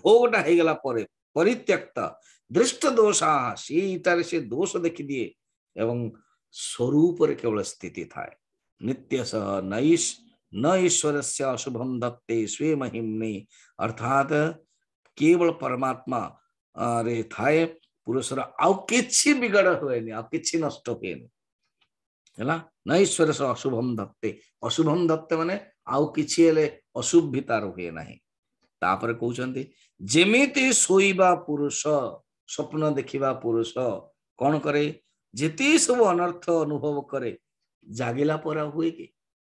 ভোগটা হয়ে গেলা পরে পরিত্যক্ত দৃষ্ট দোষা সেইটার সে দোষ দেখি দিয়ে এবং স্বরূপরে কেবল স্থিতি থাকে নিত্যস নৈশ न ईश्वर से अशुभम दत्ते स्वे महिमने अर्थात केवल परमात्मा रे थाए पुरुषर आउ किसी बिगड़ हुए नहीं आउ किसी नष्ट हुए नहीं है ना न ईश्वर से अशुभम दत्ते अशुभम दत्ते माने आउ अशुभ असुभी तारे नै सोइबा पुरुष स्वप्न देखिबा पुरुष करे जेति सब अनर्थ अनुभव कगिला परा कि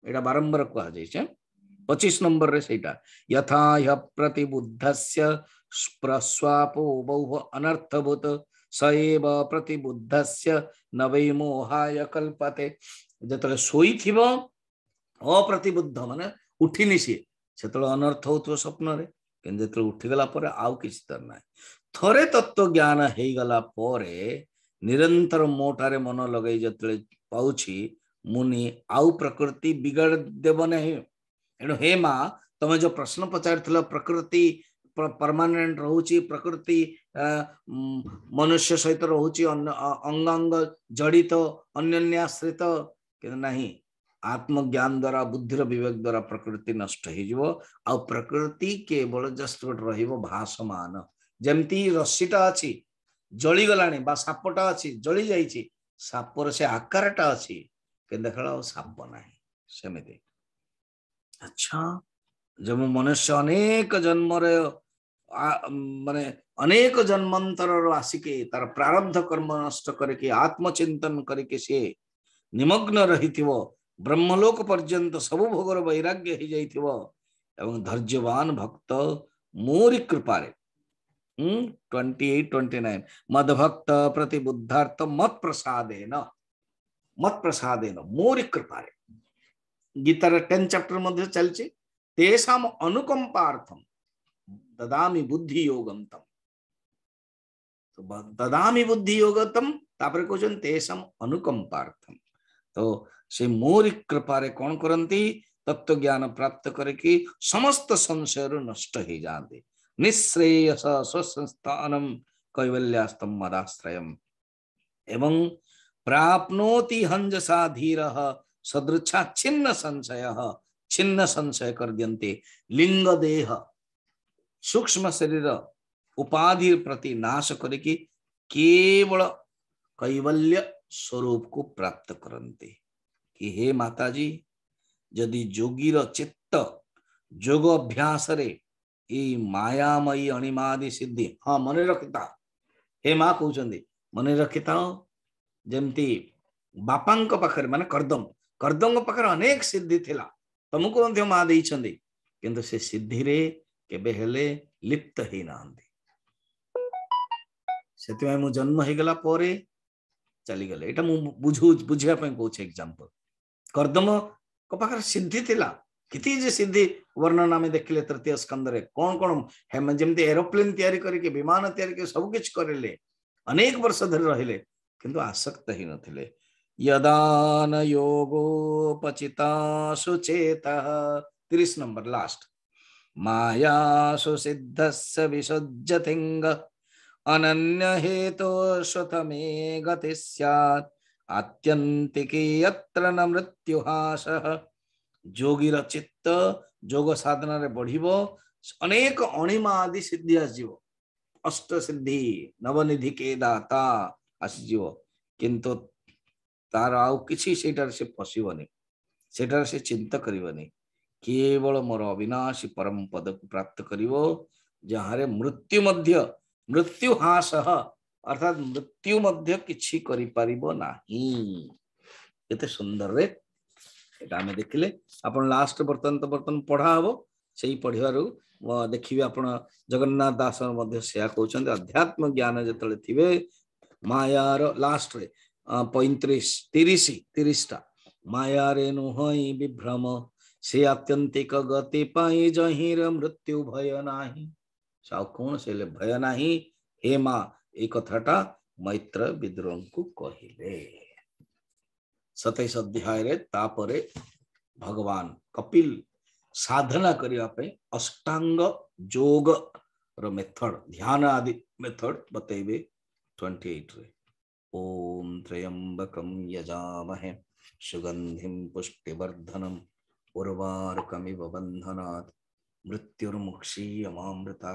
एउटा बारम्बार कु पचिस नम्बर यथा यति बुद्धस्य प्रश्वाप बौभ अनर्थभ सेव प्रति बुद्धस्य नव मोहल पात सो थियो ଅପ୍ରତିବୁଦ୍ଧ ମାନେ ଉଠିନି ସିଏ ସେତେବେଳେ ଅନର୍ଥ ହଉଥିବ ସ୍ୱପ୍ନରେ କିନ୍ତୁ ଯେତେବେଳେ ଉଠିଗଲା ପରେ ଆଉ କିଛି ତାର ନାହିଁ ଥରେ ତତ୍ତ୍ୱ ଜ୍ଞାନ ହେଇଗଲା ପରେ ନିରନ୍ତର ମୋଟାରେ ମନ ଲଗେଇ ଯେତେବେଳେ ପାଉଛି ମୁନି ଆଉ ପ୍ରକୃତି ବିଗାଡ଼ ଦେବ ନାହିଁ ଏଣୁ ହେ ମା ତମେ ଯୋଉ ପ୍ରଶ୍ନ ପଚାରିଥିଲ ପ୍ରକୃତି ପରମାନେଣ୍ଟ ରହୁଛି ପ୍ରକୃତି ମନୁଷ୍ୟ ସହିତ ରହୁଛି ଅଙ୍ଗ ଅଙ୍ଗ ଜଡ଼ିତ ଅନ୍ୟନ୍ୟାଶ୍ରିତ କିନ୍ତୁ ନାହିଁ आत्मज्ञान द्वारा बुद्धि विवेक द्वारा प्रकृति नष्ट हो आ प्रकृति केवल जस्ट गोटे रहिबो भासमान ଯେମିତି ରଶିଟା ଅଛି ଜଳିଗଲାଣି ବା ସାପଟା ଅଛି ଜଳି ଯାଇଛି ସାପର ସେ ଆକାରଟା ଅଛି କିନ୍ତୁ ଦେଖିଲା ଆଉ ସାପ ନାହିଁ ସେମିତି ଆଚ୍ଛା ଯେଉଁ ମନୁଷ୍ୟ ଅନେକ ଜନ୍ମରେ ମାନେ ଅନେକ ଜନ୍ମାନ୍ତରରୁ ଆସିକି ତାର ପ୍ରାରବ୍ଧ କର୍ମ ନଷ୍ଟ କରିକି ଆତ୍ମଚିନ୍ତନ କରିକି ସିଏ ନିମଗ୍ନ ରହିଥିବ ब्रह्मलोक पर्यत सब भोग वैराग्य हो जाइर्जवान भक्त मोरी कृपा हम्म, मदभक्त प्रति बुद्धार्थ मत प्रसाद मत प्रसाद मोरी कृपा गीतार टेन चैप्टर मध्य चलचे तेसाम अनुकंपार्थम ददामी बुद्धि योगम तम तो ददामी बुद्धि योगतम तापर कौन तेसम अनुकंपार्थम तो से मोरी कृपारे कौन करती तत्व ज्ञान प्राप्त करके समस्त संशय नष्ट हो जाते निःश्रेयस स्वसंस्थान कैवल्यास्तम मदाश्रय एवं प्राप्नोति हंजसा धीर सदृक्षा छिन्न संशय छिन्न संशय कर दिये लिंग देह सूक्ष्म शरीर उपाधि प्रति नाश करके केवल कैवल्य स्वरूप को प्राप्त करते कि हे माताजी जदि योगी चित्त जोग अभ्यास मायामयी अणिमादि सिद्धि हाँ मन रखिता हे माँ कहते मन रखिता जमती बापा पाखे मान करदम करदम पाखे अनेक सिद्धि थी तुमको माँ देखते कि सिद्धि केवेहले लिप्त ही ना से मु जन्म हो गला चली गले बुझ बुझापल कर्दम सिद्धि थिला कि सिद्धि वर्णन आम देखिले तृतीय स्कंदरे कौन कौन जमी एरोप्लेन तयारी विमान तयारी करिके सब अनेक वर्ष धरी रही किंतु आसक्त ही नथिले यदान योगो पचिता सुचेता तीस नंबर लास्ट माया सुसिद्धस्य विसज्जतिङ्ग अनन्य हेतो स्वतमे गति स्यात् आत्यंतिके मृत्युहास जोगी चित्त जोग साधन बढ़ अनेक अणिमा आदि सिद्धि आसीज अष्ट सिद्धि नवनिधि के दाता आसीज किंतु तार आउ किसी से पशवन से चिंता करवनि केवल मोर अविनाशी परम पद को प्राप्त कर मृत्यु मध्य मृत्यु हास অর্থাৎ মৃত্যু মধ্যে কিছু করিপারিব নাহি কেতে সুন্দর রে এটা আমি দেখিলে আপন লাস্ট বর্তমান তো বর্তমান পড়া হব সেই পড়িবারু ଦେଖିବେ ଆପଣ ଜଗନ୍ନାଥ ଦାସ ମଧ୍ୟ ସେୟା କହୁଛନ୍ତି ଆଧ୍ୟାତ୍ମ ଜ୍ଞାନ ଯେତେବେଳେ ଥିବେ ମାୟାର ଲାଷ୍ଟରେ ପଇଁତିରିଶ ତିରିଶ ତିରିଶଟା ମାୟାରେ ନୁହଁ ବିଭ୍ରମ ସେ ଆତ୍ୟନ୍ତିକ ଗତି ପାଇଁ ଜହିଁର ମୃତ୍ୟୁ ଭୟ ନାହିଁ ଆଉ କୌଣସି ହେଲେ ଭୟ ନାହିଁ ହେ ମା एक कथाटा मैत्र विद्रोह को कहले सतैश अध्याय भगवान कपिल साधना करने अष्टांग जोग रेथड ध्यान आदि मेथड बतेबे ट्वेंटी सुगंधि पुष्टिवर्धनम उर्वाकमिव बंधना मृत्युर्मुक्षीयृता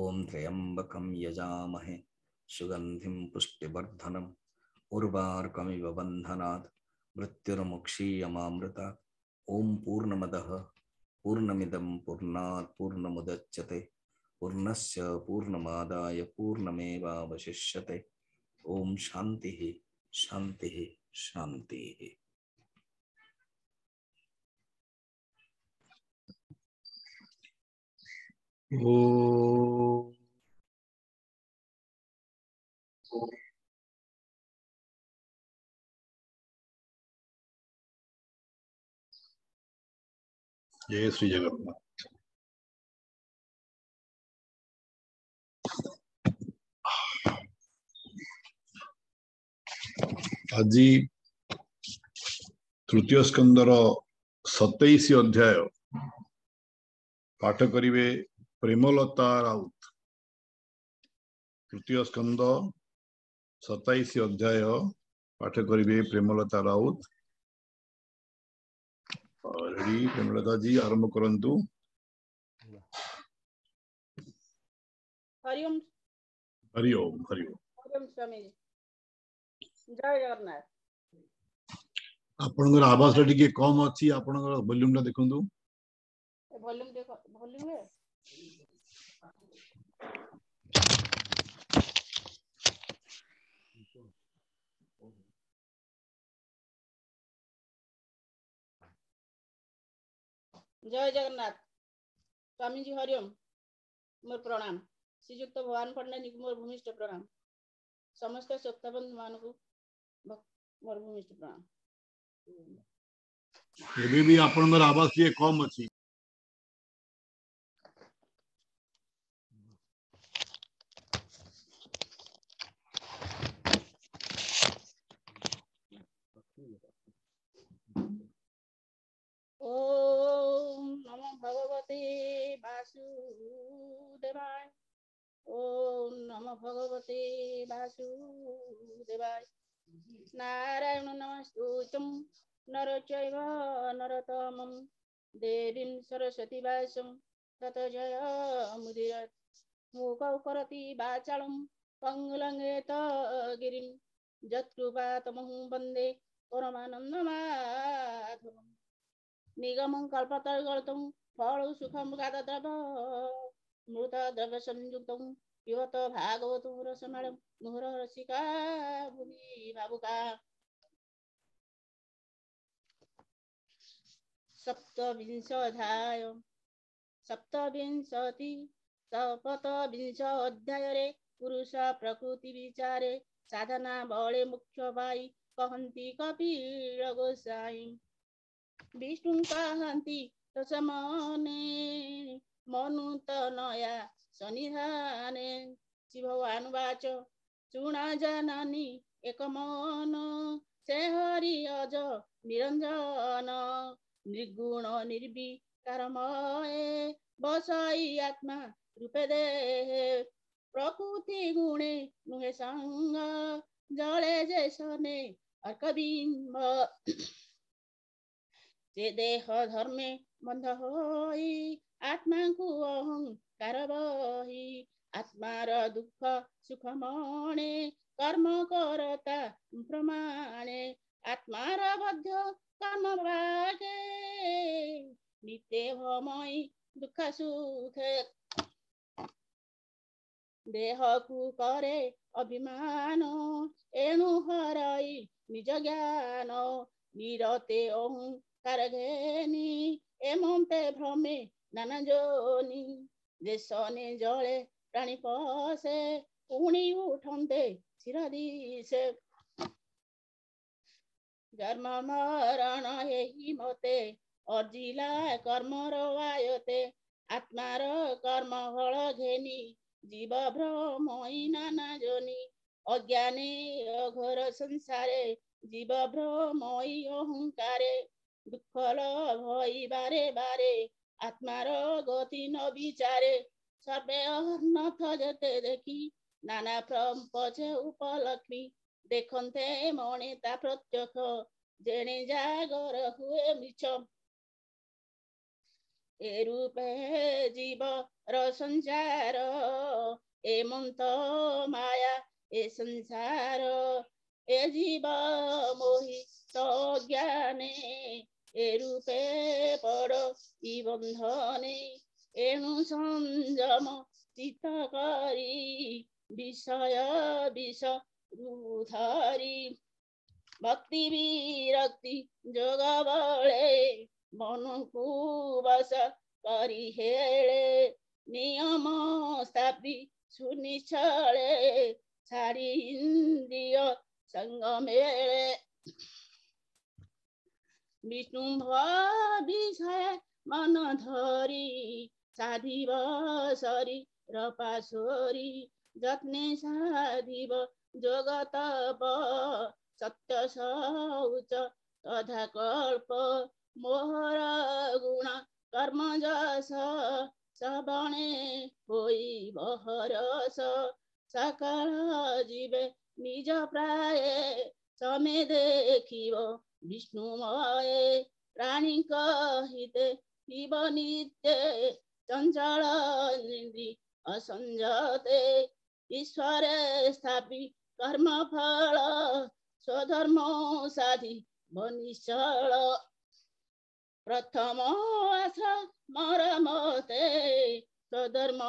ओं त्र्यंबक यजामहे सुगंधि पुष्टिवर्धनम उर्वाकमिव बंधना मृत्युर्मुक्षीयमामृता ओं पूर्णमद पूर्णमिदं पूर्णात् पूर्णमुदच्यते पूर्णस्य पूर्णमादाय पूर्णमेवावशिष्यते ओम शांति शांति शांति ओ జయ శ్రీ జగన్ ଆଜି ତୃତୀୟ ସ୍କନ୍ଦର ସତେଇଶ ଅଧ୍ୟାୟ ପାଠ କରିବେ ପ୍ରେମଲତା ରାଉତ ତୃତୀୟ ସ୍କନ୍ଦ ସତାଇଶ ଅଧ୍ୟାୟ ପାଠ କରିବେ ପ୍ରେମଲତା ରାଉତ ରେଡି ପ୍ରେମଲତା ଜୀ ଆରମ୍ଭ କରନ୍ତୁ हरि ओम हरि ओम हरि ओम स्वामी जय जगन्नाथ ଆପଣଙ୍କର ଆବାଜଟା ଟିକେ କମ୍ ଅଛି ଆପଣଙ୍କର ଭଲ୍ୟୁମଟା ଦେଖନ୍ତୁ ଭଲ୍ୟୁମ ଦେଖ ଭଲ୍ୟୁମ जय जगन्नाथ स्वामीजी हरिओम मोर प्रणाम श्रीजुक्त भगवान पंडानी मोर भूमिष्ठ प्रणाम समस्त श्रोता बंधु मान मोर भूमिष्ठ प्रणाम आवाज कम अच्छी ओम नमो भगवते वासुदेवाय ओम नमो भगवते वासुदेवाय नारायण नमस्तुतम नर चैव नरतमं देवीं सरस्वतीवासं तत जय मुदिरत् मूकौ करति वाचालं पङ्गुलङ्गेत गिरिं यत्कृपातमहं वन्दे परमानन्दमाधवम् ନିଗମ କଳ୍ପ ତୈଳତୁ ଫଳ ସୁଖ ମୁଗାଦ ଦ୍ରବ ମୃତ ଦ୍ରବ୍ୟ ସଂଯୁକ୍ତ ପିବତ ଭାଗବତ ରସମାଳ ମୁହର ରସିକା ଭୂମି ଭାବୁକା ଅଧ୍ୟାୟରେ ପୁରୁଷ ପ୍ରକୃତି ବିଚାରେ ସାଧନା ବଳେ ମୁଖ୍ୟ ପାଇ କହନ୍ତି କପିଳ ଗୋସାଇ ବିଷ୍ଣୁ ତସମନେ ମନୁ ତ ନୟା ସନିହାନେ ଶ୍ରୀ ଭଗବାନ ବାଚ ଶୁଣା ଜାନନୀ ଏକ ମନ ସେ ହରି ଅଜ ନିରଞ୍ଜନ ନିର୍ଗୁଣ ନିର୍ବିକାର ମୟେ ବସାଇ ଆତ୍ମା ରୂପେ ଦେହେ ପ୍ରକୃତି ଗୁଣେ ନୁହେଁ ସଙ୍ଗ ଜଳେ ଯେ ସନେ ଅର୍କବିମ୍ବ যে দেহ ধর্মে বন্ধ হই আত্মাঙ্কু অহংকার বহি আত্মার দুঃখ সুখ মনে কর্ম করতা প্রমাণে আত্মার বদ্ধ কর্ম ভাগে নিতে ভময় দুঃখ সুখে দেহকু করে অভিমান এণু হরাই নিজ জ্ঞান নিরতে অহং কারগেনি এমন্তে ভ্রমে নানা জনি দেশনে জলে প্রাণী পশে উনি উঠন্তে শিরা দিশে জন্ম মরণ এই মতে অর্জিলা কর্মর আয়তে আত্মার কর্ম ফল ঘেনি জীব ভ্রমই নানা জনি অজ্ঞানে অঘোর সংসারে জীব ভ্রমই অহংকারে দুঃখ লোভ হই বারে বারে আত্মার গতি ন বিচারে সবে অন্নত যেতে দেখি নানা প্রম পচে উপলক্ষ্মী দেখন্তে মনে তা প্রত্যক্ষ জেনে জাগর হুয়ে মিছ এ রূপে জীব রসঞ্চার এ মন্ত মায়া এ সংসার এ জীব মোহিত জ্ঞানে এরূপে পর ইবন্ধনে এণু সঞ্জম চিত্তকারী বিষয় বিষ রুধারী ভক্তি বিরক্তি যোগাবলে মনকু বাস করি হেলে নিয়ম স্থাপি সুনিছলে ছাড়ি ইন্দ্রিয় সঙ্গমেলে विष्णु विषय मन धरी साधी बसरी र पासोरी जत्ने साधी जोगत सत्य शौच तथा कल्प मोहर गुण कर्म जस सबणे होइ बहरस सकल जीवे निज प्राय समय देखिब विष्णुमये प्राणीक हिते शिव नित्ये चञ्चल निन्द्रि असञ्जते ईश्वरे स्थापि कर्मफल स्वधर्म साधि बनिशल प्रथम मरमते स्वधर्म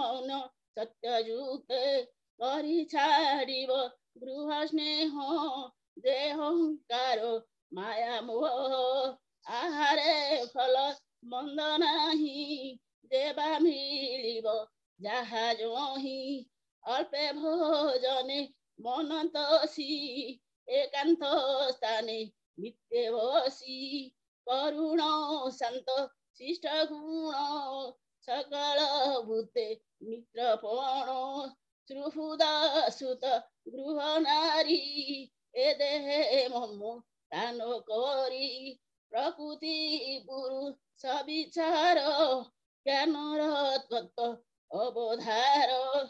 मौन सत्ययुक्ते परिछाडिव गृह स्नेह देहङ्कारो মায়া মোহ আহারে ফল মন্দ নাহি দেবা মিলিব যাহা জহি অল্পে ভোজনে মন তসি একান্ত স্থানে মিথ্যে বসি করুণ শান্ত শিষ্ট গুণ সকল ভূতে মিত্রপণ ত্রিহুদা সুত গৃহ নারী এ দেহে মম दानो गरी प्रकृति पुरुष सविचार ज्ञान र तत्त्व अवधार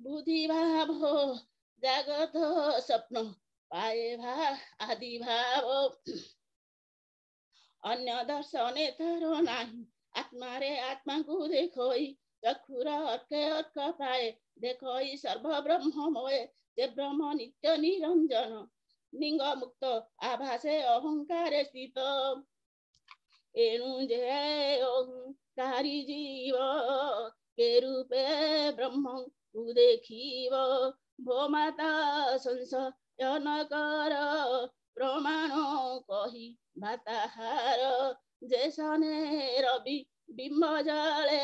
बुद्धि भाव जागत स्वप्न पाए भा आदि भाव अन्य दर्शने तर नाही आत्मा रे आत्मा को देखो चक्षु अर्थ अर्थ पाए देखो सर्व ब्रह्म मोए देव ब्रह्म नित्य निरंजन ଲିଙ୍ଗ ମୁକ୍ତ ଆଭାସେ ଅହଙ୍କାର ସ୍ଥିତ ଏଣୁ ଯେ ଅହଙ୍କାରୀ ଜୀବ କେ ରୂପେ ବ୍ରହ୍ମଙ୍କୁ ଦେଖିବ ଭୋମାତା ସଂଶୟନ କର ପ୍ରମାଣ କହି ବାତାହାର ଯେ ସନେ ରବି ବିମ୍ବ ଜଳେ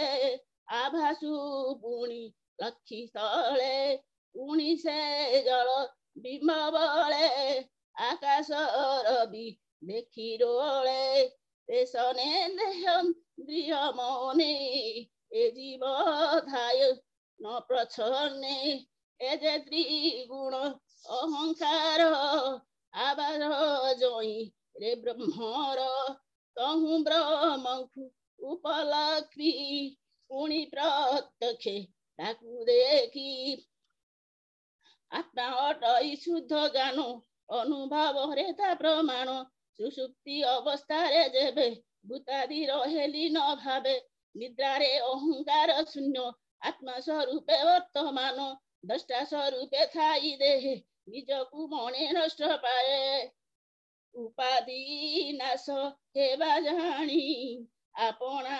ଆଭାସୁ ପୁଣି ଲକ୍ଷ୍ମୀ ତଳେ ପୁଣି ସେ ଜଳ bímọ bọ́lẹ̀ akásọ̀rọ̀bì mẹ́kìdọ́lẹ̀ tẹ̀sánẹ́lẹ́hàn bí ọmọ mi èdìbọ̀ tayọ nọ̀pọ̀tọ́ni ẹ̀jẹ̀ ত্রিগুণ অহংকার আবার জয়ী রে ব্রহ্মর তহু ব্রহ্মঙ্কু উপলক্ষি পুଣି প্রত্যক্ষে তাকু দেখি ଆତ୍ମା ଅଟଇ ଶୁଦ୍ଧ ଜ୍ଞାନ ଅନୁଭବରେ ତା ପ୍ରମାଣ ସୁସୁପ୍ତି ଅବସ୍ଥାରେ ଯେବେ ଭୂତାଦି ରହିଲି ନ ଭାବେ ନିଦ୍ରାରେ ଅହଙ୍କାର ଶୂନ୍ୟ ଆତ୍ମା ସ୍ୱରୂପ ବର୍ତ୍ତମାନ ଦଷ୍ଟା ସ୍ୱରୂପ ଥାଇ ଦେହେ ନିଜକୁ ମଣେ ନଷ୍ଟ ପାଏ ଉପାଧି ନାଶ ହେବା ଜାଣି ଆପଣା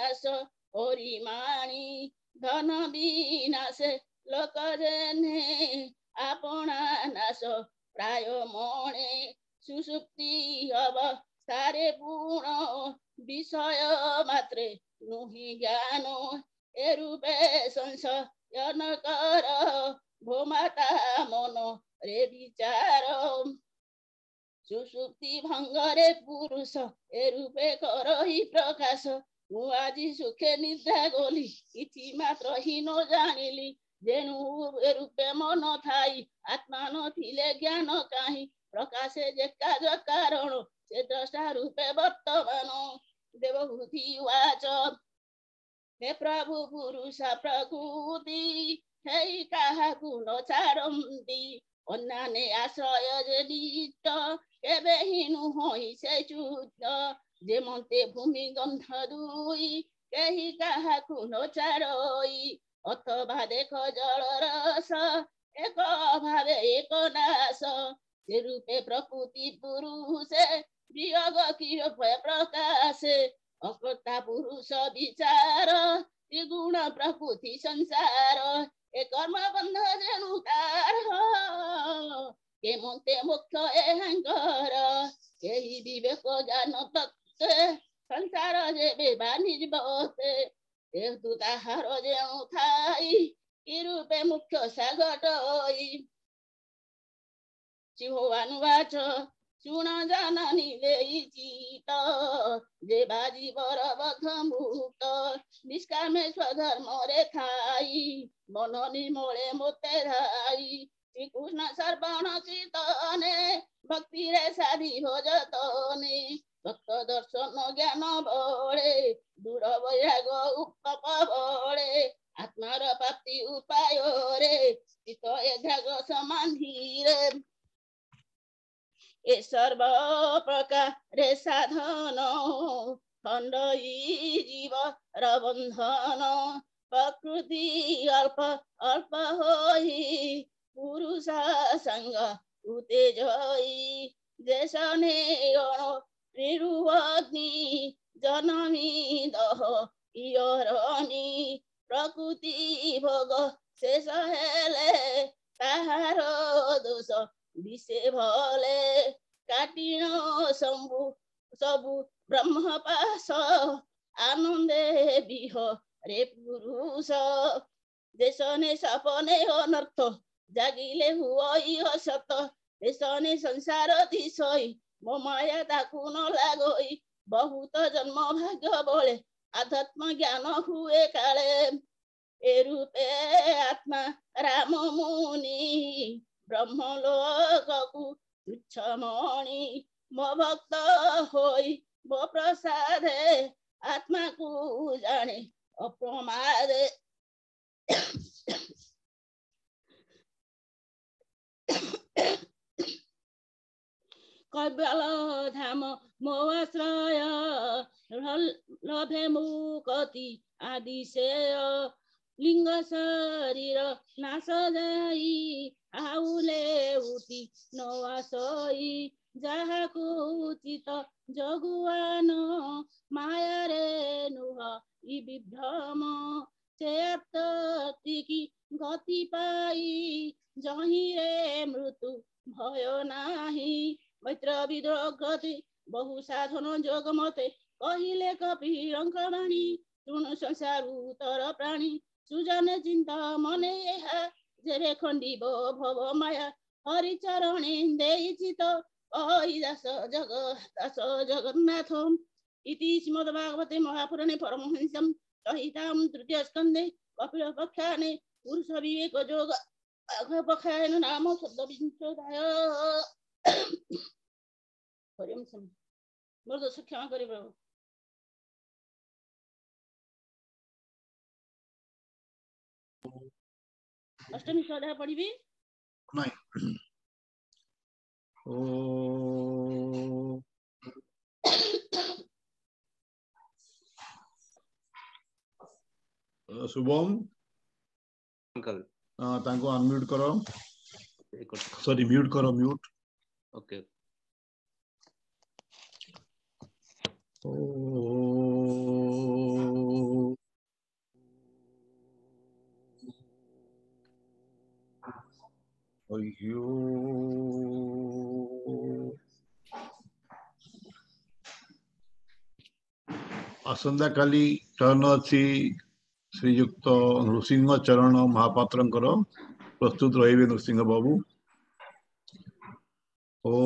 ନାଶ ପରିମାଣି ଧନ ବି ନାଶେ ଲୋକ ଜେନେ ଆପଣା ନାଶ ପ୍ରାୟ ମଣେ ସୁସୁପ୍ତି ହବ ସାରେ ପୁଣ ବିଷୟ ମାତ୍ରେ ନୁହିଁ ଜ୍ଞାନ ଏ ରୂପେ ସଂଶୟନ କର ଭୋମାତା ମନ ରେ ବିଚାର ସୁସୁପ୍ତି ଭଙ୍ଗରେ ପୁରୁଷ ଏ ରୂପେ କର ହି ପ୍ରକାଶ ମୁଁ ଆଜି ସୁଖେ ନିଦ୍ରା ଗଲି କିଛି ମାତ୍ର ହିଁ ନ ଜାଣିଲି જેનું રૂપે મનો થાય આત્માનો થીલે જ્ઞાન કાહી પ્રકાશે જે કાજ કારણો છે દ્રષ્ટા રૂપે વર્તમાનો દેવભૂતિ વાચ હે પ્રભુ પુરુષ પ્રકૃતિ હે કાહાકુ ન ચારંતિ অন্যানে আশ্রয় যে নিত্য কেবে হীনু হইছে চুত যে মন্তে ভূমি গন্ধ দুই কেহি কাহাকু ন চারই অথবা দেখো জল রস এক ভাবে এক নাশ যে রূপে প্রকৃতি পুরুষে বিয়োগ কি প্রকাশে অকর্তা পুরুষ বিচার ত্রিগুণ প্রকৃতি সংসার এ কর্ম বন্ধ যেন তার কেমন্তে মুক্ত এহাঙ্কর এই বিবেক জ্ঞান তত্ত্বে সংসার যে বেবা নির্বতে তেতু তাহার যে উঠাই কিরূপে মুখ্য সাগটই চিহবানুবাচ চুণ জাননী দেইচিত যে বাজি বরবধ মুক্ত নিষ্কামে স্বধর্মরে খাই মন নিমলে মোতে ধাই শ্রীকৃষ্ণ সর্বণ শীতনে ভক্তিরে সাধি ভজতনে त त दर्शन न ज्ञान न बोडे दुढ बया ग उपप बडे र प्राप्ति उपाय रे हित ए जग समान धीरे इ सब प्रकार रे साधन उत्पन्न जीव र बन्धन प्रकृति अल्प अल्प होई पुरुष सँग तु तेजई जेसने गनो रे रुवाग्नी जनमी दह इयरोनी प्रकृति भग शेष हेले हारो दुसो दिस भले काटिनो शम्भू सब ब्रह्म पास आनन्दे दिहो रे पुरुष देशने सपने अनर्थ, नर्त जगिले हुइ हो सत देशने संसार दिसै मो माया ताकू न लागई बहुत जन्म भाग्य बोले आध्यात्म ज्ञान हुए काले ए रूपे आत्मा राम मुनि ब्रह्म लोक को तुच्छ मो भक्त हो मो प्रसाद आत्मा को जाने अप्रमाद قد بلادهم مواسرايا لبه موقتي عديسيا लिङ्ग शरीर नाश नासदाई आउले उठी नवासई जहाँको उचित जगुवान माया रे नुह यी विभ्रम चेतकी गति पाई जहीँ मृत्यु भयो नाही मैत्र विद्रोगति बहु साधन जोग मते कहिले कपि रङ्क बानी सुन संसारु तर प्राणी सुजन चिन्ता मने यहा जेरे खण्डी भो भव माया हरिचरण देइचि त जग दास जगन्नाथ इति श्रीमद्भागवते महापुराणे परमहंसं सहिताम् तृतीय स्कन्दे कपिल पक्षाने पुरुष विवेक जोग नाम शब्द विंशोदाय କରିବ ସେମିତି ମୋର ଦୋଷ କ୍ଷମା କରିବ ପ୍ରଭୁ ଅଷ୍ଟମୀ ଶ୍ରଦ୍ଧା ପଢିବି ନାଇଁ ଓ ଶୁଭମ ତାଙ୍କୁ ଅନମ୍ୟୁଟ୍ କର ସରି ମ୍ୟୁଟ୍ କର ମ୍ୟୁଟ୍ ଓକେ ଓକେ ଆସନ୍ତାକାଲି ଟର୍ନ ଅଛି ଶ୍ରୀଯୁକ୍ତ ନୃସିଂହ ଚରଣ ମହାପାତ୍ରଙ୍କର ପ୍ରସ୍ତୁତ ରହିବେ ନୃସିଂହ ବାବୁ ଓ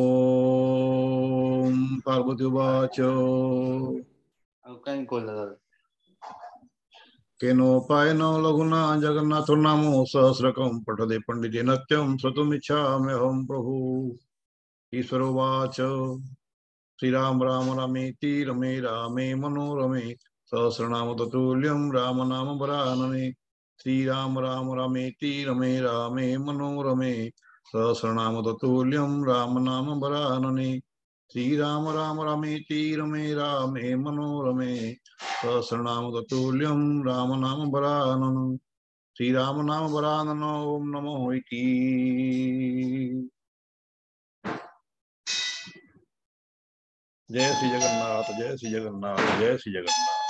पार्वती उवाच केनोपायन लघुना जगन्नाथ नामो सहस्रकं पठते पंडिते नत्यं श्रोतुमिच्छाम्यहं प्रभु ईश्वरोवाच श्रीराम राम रमेति रमे रामे मनोरमे सहस्रनाम ततुल्यं राम नाम वरानने श्रीराम राम रमेति रमे रामे मनोरमे सहस्रनाम ततुल्यं राम नाम वरानने श्री राम रमेति रमे रामे मनोरमे सहस्रनाम ततुल्यं राम नाम श्री राम नाम वरानन ॐ नमो इति जय श्री जगन्नाथ जय श्री जगन्नाथ जय श्री जगन्नाथ